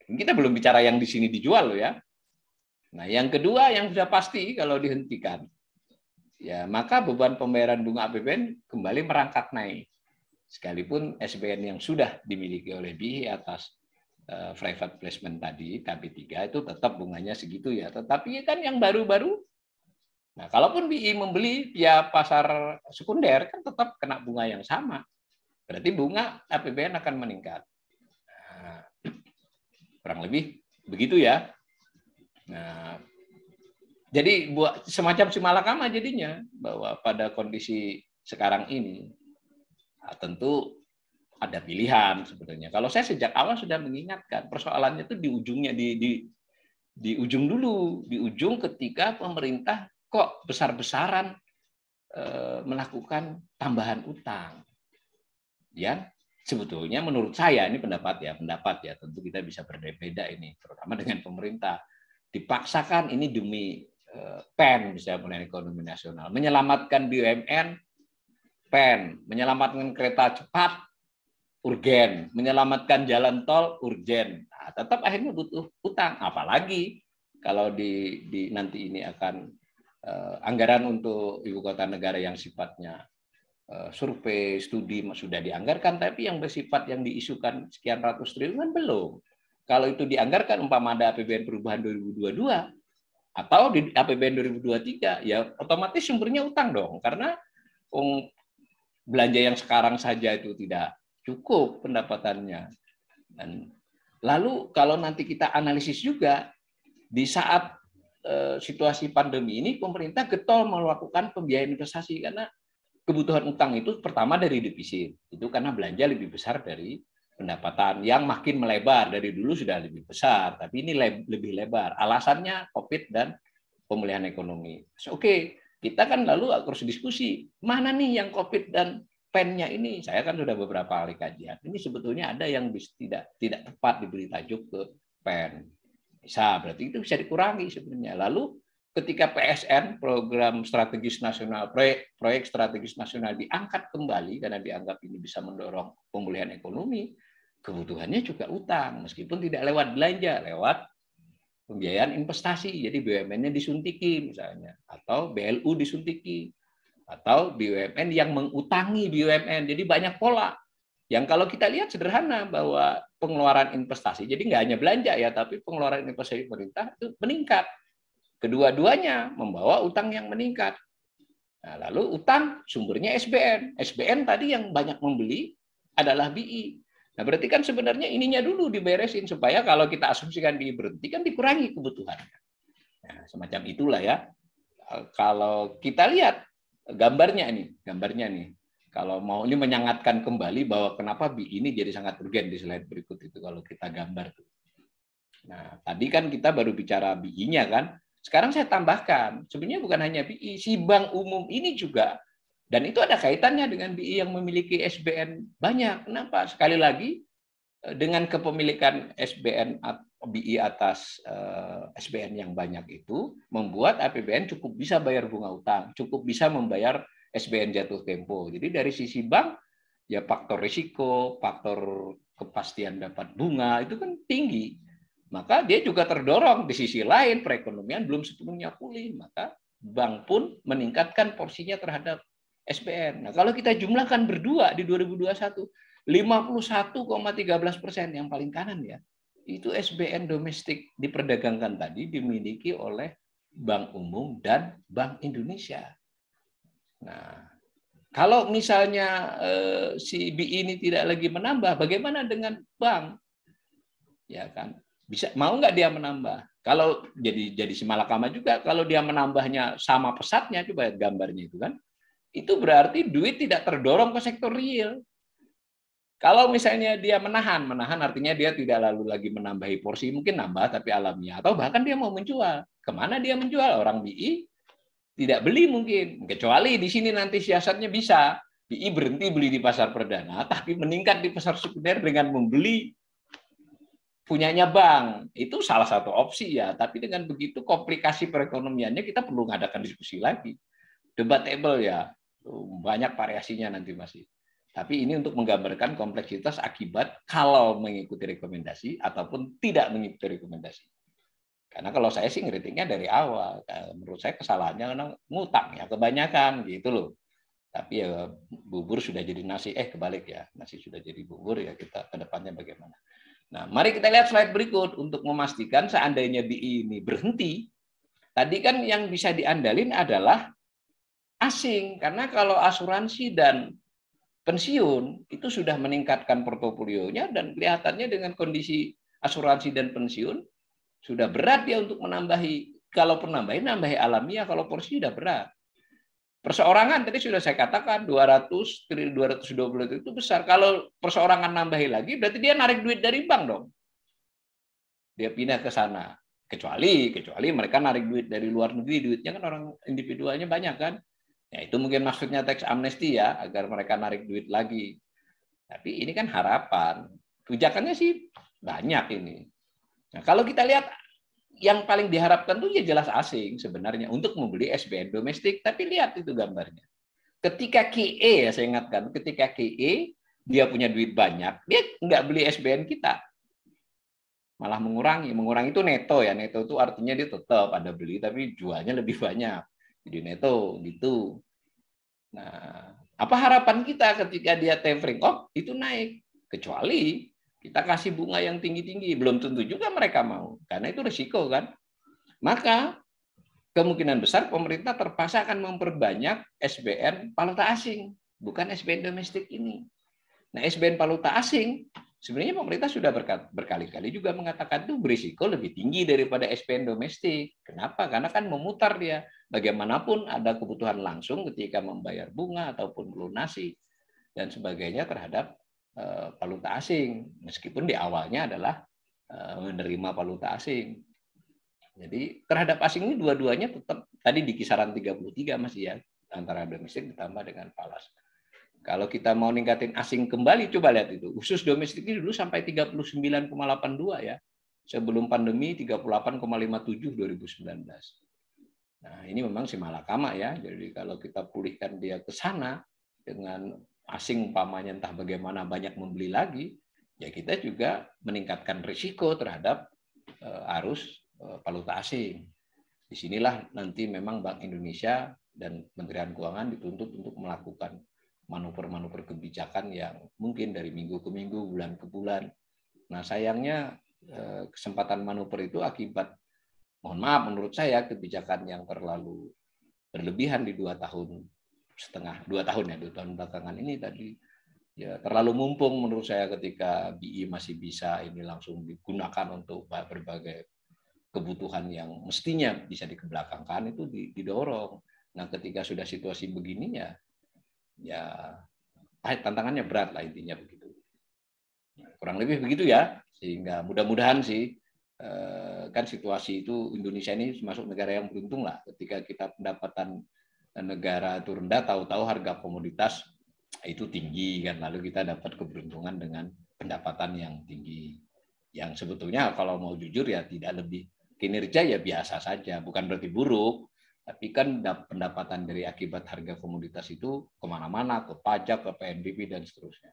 Kita belum bicara yang di sini dijual loh ya. Nah, yang kedua yang sudah pasti kalau dihentikan. Ya, maka beban pembayaran bunga APBN kembali merangkak naik. Sekalipun SBN yang sudah dimiliki oleh BI e atas Eh, private placement tadi KB3 itu tetap bunganya segitu ya. Tetapi kan yang baru-baru Nah, kalaupun BI membeli via pasar sekunder kan tetap kena bunga yang sama. Berarti bunga APBN akan meningkat. Nah, kurang lebih begitu ya. Nah, jadi buat semacam simalakama jadinya bahwa pada kondisi sekarang ini ah, tentu ada pilihan sebenarnya. Kalau saya sejak awal sudah mengingatkan persoalannya itu di ujungnya di di di ujung dulu, di ujung ketika pemerintah kok besar-besaran e, melakukan tambahan utang. ya sebetulnya menurut saya ini pendapat ya, pendapat ya, tentu kita bisa berbeda beda ini terutama dengan pemerintah dipaksakan ini demi eh, e, PEN bisa menaikkan ekonomi nasional, menyelamatkan BUMN, PEN, menyelamatkan kereta cepat urgen, menyelamatkan jalan tol urgen. Nah, tetap akhirnya butuh utang, apalagi kalau di, di nanti ini akan uh, anggaran untuk ibu kota negara yang sifatnya uh, survei, studi sudah dianggarkan, tapi yang bersifat yang diisukan sekian ratus triliun belum. Kalau itu dianggarkan umpama ada APBN perubahan 2022 atau di APBN 2023, ya otomatis sumbernya utang dong, karena um, belanja yang sekarang saja itu tidak cukup pendapatannya. Dan lalu kalau nanti kita analisis juga di saat eh, situasi pandemi ini pemerintah getol melakukan pembiayaan investasi karena kebutuhan utang itu pertama dari defisit. Itu karena belanja lebih besar dari pendapatan yang makin melebar dari dulu sudah lebih besar, tapi ini lebih lebar. Alasannya Covid dan pemulihan ekonomi. Oke, kita kan lalu harus diskusi mana nih yang Covid dan pennya ini saya kan sudah beberapa kali kajian ini sebetulnya ada yang tidak tidak tepat diberi tajuk ke pen bisa berarti itu bisa dikurangi sebenarnya lalu ketika PSN program strategis nasional proyek, proyek strategis nasional diangkat kembali karena dianggap ini bisa mendorong pemulihan ekonomi kebutuhannya juga utang meskipun tidak lewat belanja lewat pembiayaan investasi jadi BUMN-nya disuntiki misalnya atau BLU disuntiki atau BUMN yang mengutangi BUMN. Jadi banyak pola. Yang kalau kita lihat sederhana bahwa pengeluaran investasi, jadi nggak hanya belanja ya, tapi pengeluaran investasi pemerintah itu meningkat. Kedua-duanya membawa utang yang meningkat. Nah, lalu utang sumbernya SBN. SBN tadi yang banyak membeli adalah BI. Nah, berarti kan sebenarnya ininya dulu diberesin supaya kalau kita asumsikan BI berhenti kan dikurangi kebutuhannya. Nah, semacam itulah ya. Kalau kita lihat gambarnya nih, gambarnya nih. Kalau mau ini menyangatkan kembali bahwa kenapa BI ini jadi sangat urgen di slide berikut itu kalau kita gambar. Nah, tadi kan kita baru bicara BI-nya kan. Sekarang saya tambahkan, sebenarnya bukan hanya BI, si bank umum ini juga dan itu ada kaitannya dengan BI yang memiliki SBN banyak. Kenapa? Sekali lagi eh, dengan kepemilikan SBN BI atas uh, eh, SPN yang banyak itu membuat APBN cukup bisa bayar bunga utang, cukup bisa membayar SBN jatuh tempo. Jadi dari sisi bank ya faktor risiko, faktor kepastian dapat bunga itu kan tinggi. Maka dia juga terdorong di sisi lain perekonomian belum sepenuhnya pulih, maka bank pun meningkatkan porsinya terhadap SBN. Nah, kalau kita jumlahkan berdua di 2021 51,13 persen yang paling kanan ya itu SBN domestik diperdagangkan tadi dimiliki oleh Bank Umum dan Bank Indonesia. Nah, kalau misalnya eh, BI ini tidak lagi menambah, bagaimana dengan bank? Ya kan, bisa mau nggak dia menambah? Kalau jadi jadi Malakama juga, kalau dia menambahnya sama pesatnya, coba gambarnya itu kan, itu berarti duit tidak terdorong ke sektor real. Kalau misalnya dia menahan, menahan artinya dia tidak lalu lagi menambahi porsi, mungkin nambah tapi alamiah atau bahkan dia mau menjual. Kemana dia menjual? Orang BI tidak beli mungkin. Kecuali di sini nanti siasatnya bisa. BI berhenti beli di pasar perdana, tapi meningkat di pasar sekunder dengan membeli punyanya bank. Itu salah satu opsi ya. Tapi dengan begitu komplikasi perekonomiannya kita perlu mengadakan diskusi lagi. Debatable ya. Banyak variasinya nanti masih. Tapi ini untuk menggambarkan kompleksitas akibat kalau mengikuti rekomendasi ataupun tidak mengikuti rekomendasi. Karena kalau saya sih ngeritiknya dari awal. Eh, menurut saya kesalahannya karena ngutang ya kebanyakan gitu loh. Tapi ya bubur sudah jadi nasi, eh kebalik ya. Nasi sudah jadi bubur ya kita ke depannya bagaimana. Nah, mari kita lihat slide berikut untuk memastikan seandainya BI ini berhenti. Tadi kan yang bisa diandalin adalah asing karena kalau asuransi dan pensiun itu sudah meningkatkan portofolionya dan kelihatannya dengan kondisi asuransi dan pensiun sudah berat dia untuk menambahi kalau penambahin nambahi alamiah kalau porsi sudah berat. Perseorangan tadi sudah saya katakan 200 220 itu besar. Kalau perseorangan nambahi lagi berarti dia narik duit dari bank dong. Dia pindah ke sana. Kecuali kecuali mereka narik duit dari luar negeri, duitnya kan orang individualnya banyak kan. Ya, itu mungkin maksudnya teks amnesti ya, agar mereka narik duit lagi. Tapi ini kan harapan. Kebijakannya sih banyak ini. Nah, kalau kita lihat yang paling diharapkan tuh ya jelas asing sebenarnya untuk membeli SBN domestik. Tapi lihat itu gambarnya. Ketika KE ya saya ingatkan, ketika KE dia punya duit banyak, dia nggak beli SBN kita. Malah mengurangi. Mengurangi itu neto ya. Neto itu artinya dia tetap ada beli, tapi jualnya lebih banyak di neto gitu. Nah, apa harapan kita ketika dia tapering off oh, itu naik? Kecuali kita kasih bunga yang tinggi-tinggi, belum tentu juga mereka mau. Karena itu resiko kan. Maka kemungkinan besar pemerintah terpaksa akan memperbanyak SBN valuta asing, bukan SBN domestik ini. Nah, SBN valuta asing sebenarnya pemerintah sudah berkali-kali juga mengatakan itu berisiko lebih tinggi daripada SBN domestik. Kenapa? Karena kan memutar dia bagaimanapun ada kebutuhan langsung ketika membayar bunga ataupun melunasi dan sebagainya terhadap eh, valuta asing meskipun di awalnya adalah eh, menerima valuta asing. Jadi terhadap asing ini dua-duanya tetap tadi di kisaran 33 Mas ya antara domestik ditambah dengan falas. Kalau kita mau ningkatin asing kembali coba lihat itu. Khusus domestik ini dulu sampai 39,82 ya. Sebelum pandemi 38,57 2019 Nah, ini memang si malakama ya. Jadi kalau kita pulihkan dia ke sana dengan asing umpamanya entah bagaimana banyak membeli lagi, ya kita juga meningkatkan risiko terhadap eh, arus valuta eh, asing. Disinilah nanti memang Bank Indonesia dan Kementerian Keuangan dituntut untuk melakukan manuver-manuver kebijakan yang mungkin dari minggu ke minggu, bulan ke bulan. Nah sayangnya eh, kesempatan manuver itu akibat mohon maaf menurut saya kebijakan yang terlalu berlebihan di dua tahun setengah dua tahun ya dua tahun belakangan ini tadi ya terlalu mumpung menurut saya ketika BI e masih bisa ini langsung digunakan untuk berbagai kebutuhan yang mestinya bisa dikebelakangkan itu didorong. Nah ketika sudah situasi begini ya ya eh, tantangannya berat lah intinya begitu. Kurang lebih begitu ya sehingga mudah-mudahan sih Eh, kan situasi itu Indonesia ini masuk negara yang beruntung lah ketika kita pendapatan eh, negara itu rendah tahu-tahu harga komoditas itu tinggi kan lalu kita dapat keberuntungan dengan pendapatan yang tinggi yang sebetulnya kalau mau jujur ya tidak lebih kinerja ya biasa saja bukan berarti buruk tapi kan pendapatan dari akibat harga komoditas itu kemana-mana ke pajak ke PNBP dan seterusnya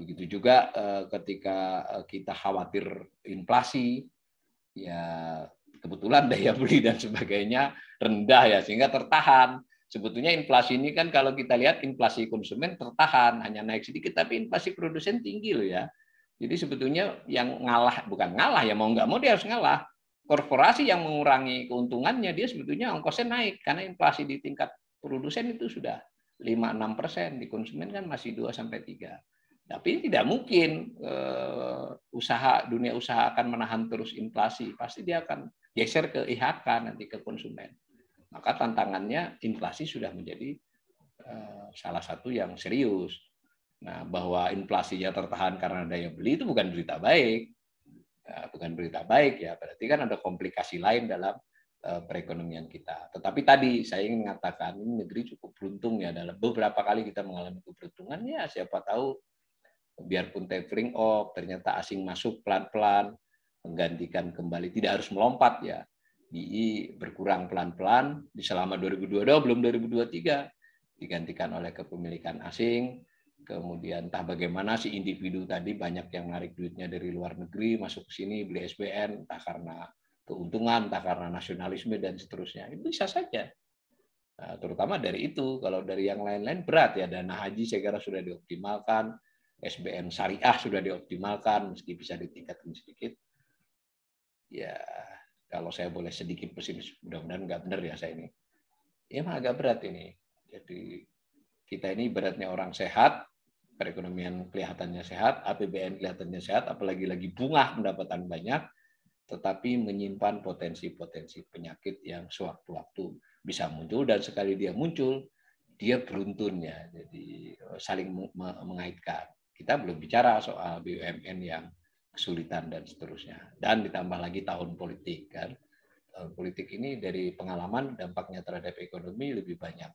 begitu juga eh, ketika kita khawatir inflasi ya kebetulan daya beli dan sebagainya rendah ya sehingga tertahan. Sebetulnya inflasi ini kan kalau kita lihat inflasi konsumen tertahan hanya naik sedikit tapi inflasi produsen tinggi loh ya. Jadi sebetulnya yang ngalah bukan ngalah ya mau nggak mau dia harus ngalah. Korporasi yang mengurangi keuntungannya dia sebetulnya ongkosnya naik karena inflasi di tingkat produsen itu sudah 5-6 persen di konsumen kan masih 2 sampai 3. Tapi tidak mungkin uh, usaha dunia usaha akan menahan terus inflasi, pasti dia akan geser ke IHK nanti ke konsumen. Maka tantangannya inflasi sudah menjadi uh, salah satu yang serius. Nah, bahwa inflasinya tertahan karena daya beli itu bukan berita baik. Nah, bukan berita baik ya, berarti kan ada komplikasi lain dalam eh, perekonomian kita. Tetapi tadi saya ingin mengatakan ini negeri cukup beruntung ya dalam beberapa kali kita mengalami keberuntungan ya siapa tahu biarpun tapering off, oh, ternyata asing masuk pelan-pelan, menggantikan kembali, tidak harus melompat ya. BI e berkurang pelan-pelan di selama 2022 belum 2023 digantikan oleh kepemilikan asing kemudian entah bagaimana si individu tadi banyak yang narik duitnya dari luar negeri masuk ke sini beli SBN entah karena keuntungan entah karena nasionalisme dan seterusnya itu bisa saja nah, terutama dari itu kalau dari yang lain-lain berat ya dana haji saya kira sudah dioptimalkan SBM syariah sudah dioptimalkan meski bisa ditingkatkan sedikit. Ya, kalau saya boleh sedikit pesimis, mudah-mudahan nggak benar ya saya ini. Ya mah agak berat ini. Jadi kita ini beratnya orang sehat, perekonomian kelihatannya sehat, APBN kelihatannya sehat, apalagi lagi bunga pendapatan banyak, tetapi menyimpan potensi-potensi penyakit yang sewaktu-waktu bisa muncul dan sekali dia muncul dia beruntunnya jadi saling mengaitkan kita belum bicara soal BUMN yang kesulitan dan seterusnya. Dan ditambah lagi tahun politik kan. Tahun politik ini dari pengalaman dampaknya terhadap ekonomi lebih banyak.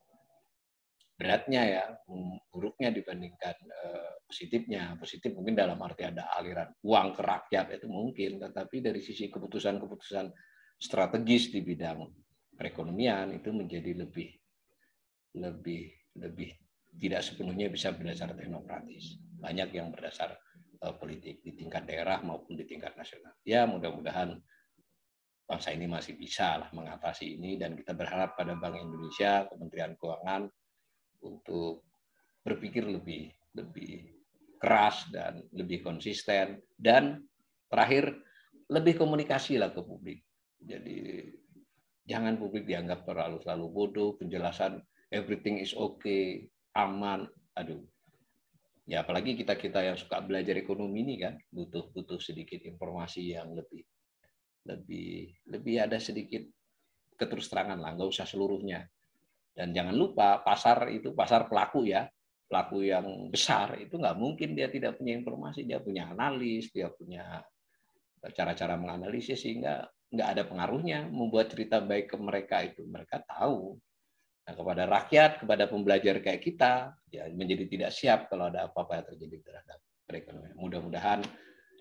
Beratnya ya, buruknya dibandingkan eh, positifnya. Positif mungkin dalam arti ada aliran uang ke rakyat itu mungkin, tetapi dari sisi keputusan-keputusan strategis di bidang perekonomian itu menjadi lebih lebih lebih tidak sepenuhnya bisa berdasar teknokratis. Banyak yang berdasar uh, politik di tingkat daerah maupun di tingkat nasional. Ya mudah-mudahan bangsa ini masih bisa lah mengatasi ini dan kita berharap pada Bank Indonesia, Kementerian Keuangan untuk berpikir lebih lebih keras dan lebih konsisten dan terakhir lebih komunikasi lah ke publik. Jadi jangan publik dianggap terlalu selalu bodoh, penjelasan everything is okay, aman. Aduh. Ya apalagi kita-kita yang suka belajar ekonomi ini kan butuh butuh sedikit informasi yang lebih lebih lebih ada sedikit keterusterangan lah, nggak usah seluruhnya. Dan jangan lupa pasar itu pasar pelaku ya, pelaku yang besar itu nggak mungkin dia tidak punya informasi, dia punya analis, dia punya cara-cara menganalisis sehingga nggak ada pengaruhnya membuat cerita baik ke mereka itu mereka tahu Nah, kepada rakyat, kepada pembelajar kayak kita, ya menjadi tidak siap kalau ada apa-apa yang terjadi terhadap perekonomian. Mudah-mudahan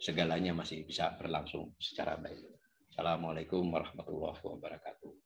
segalanya masih bisa berlangsung secara baik. Assalamualaikum warahmatullahi wabarakatuh.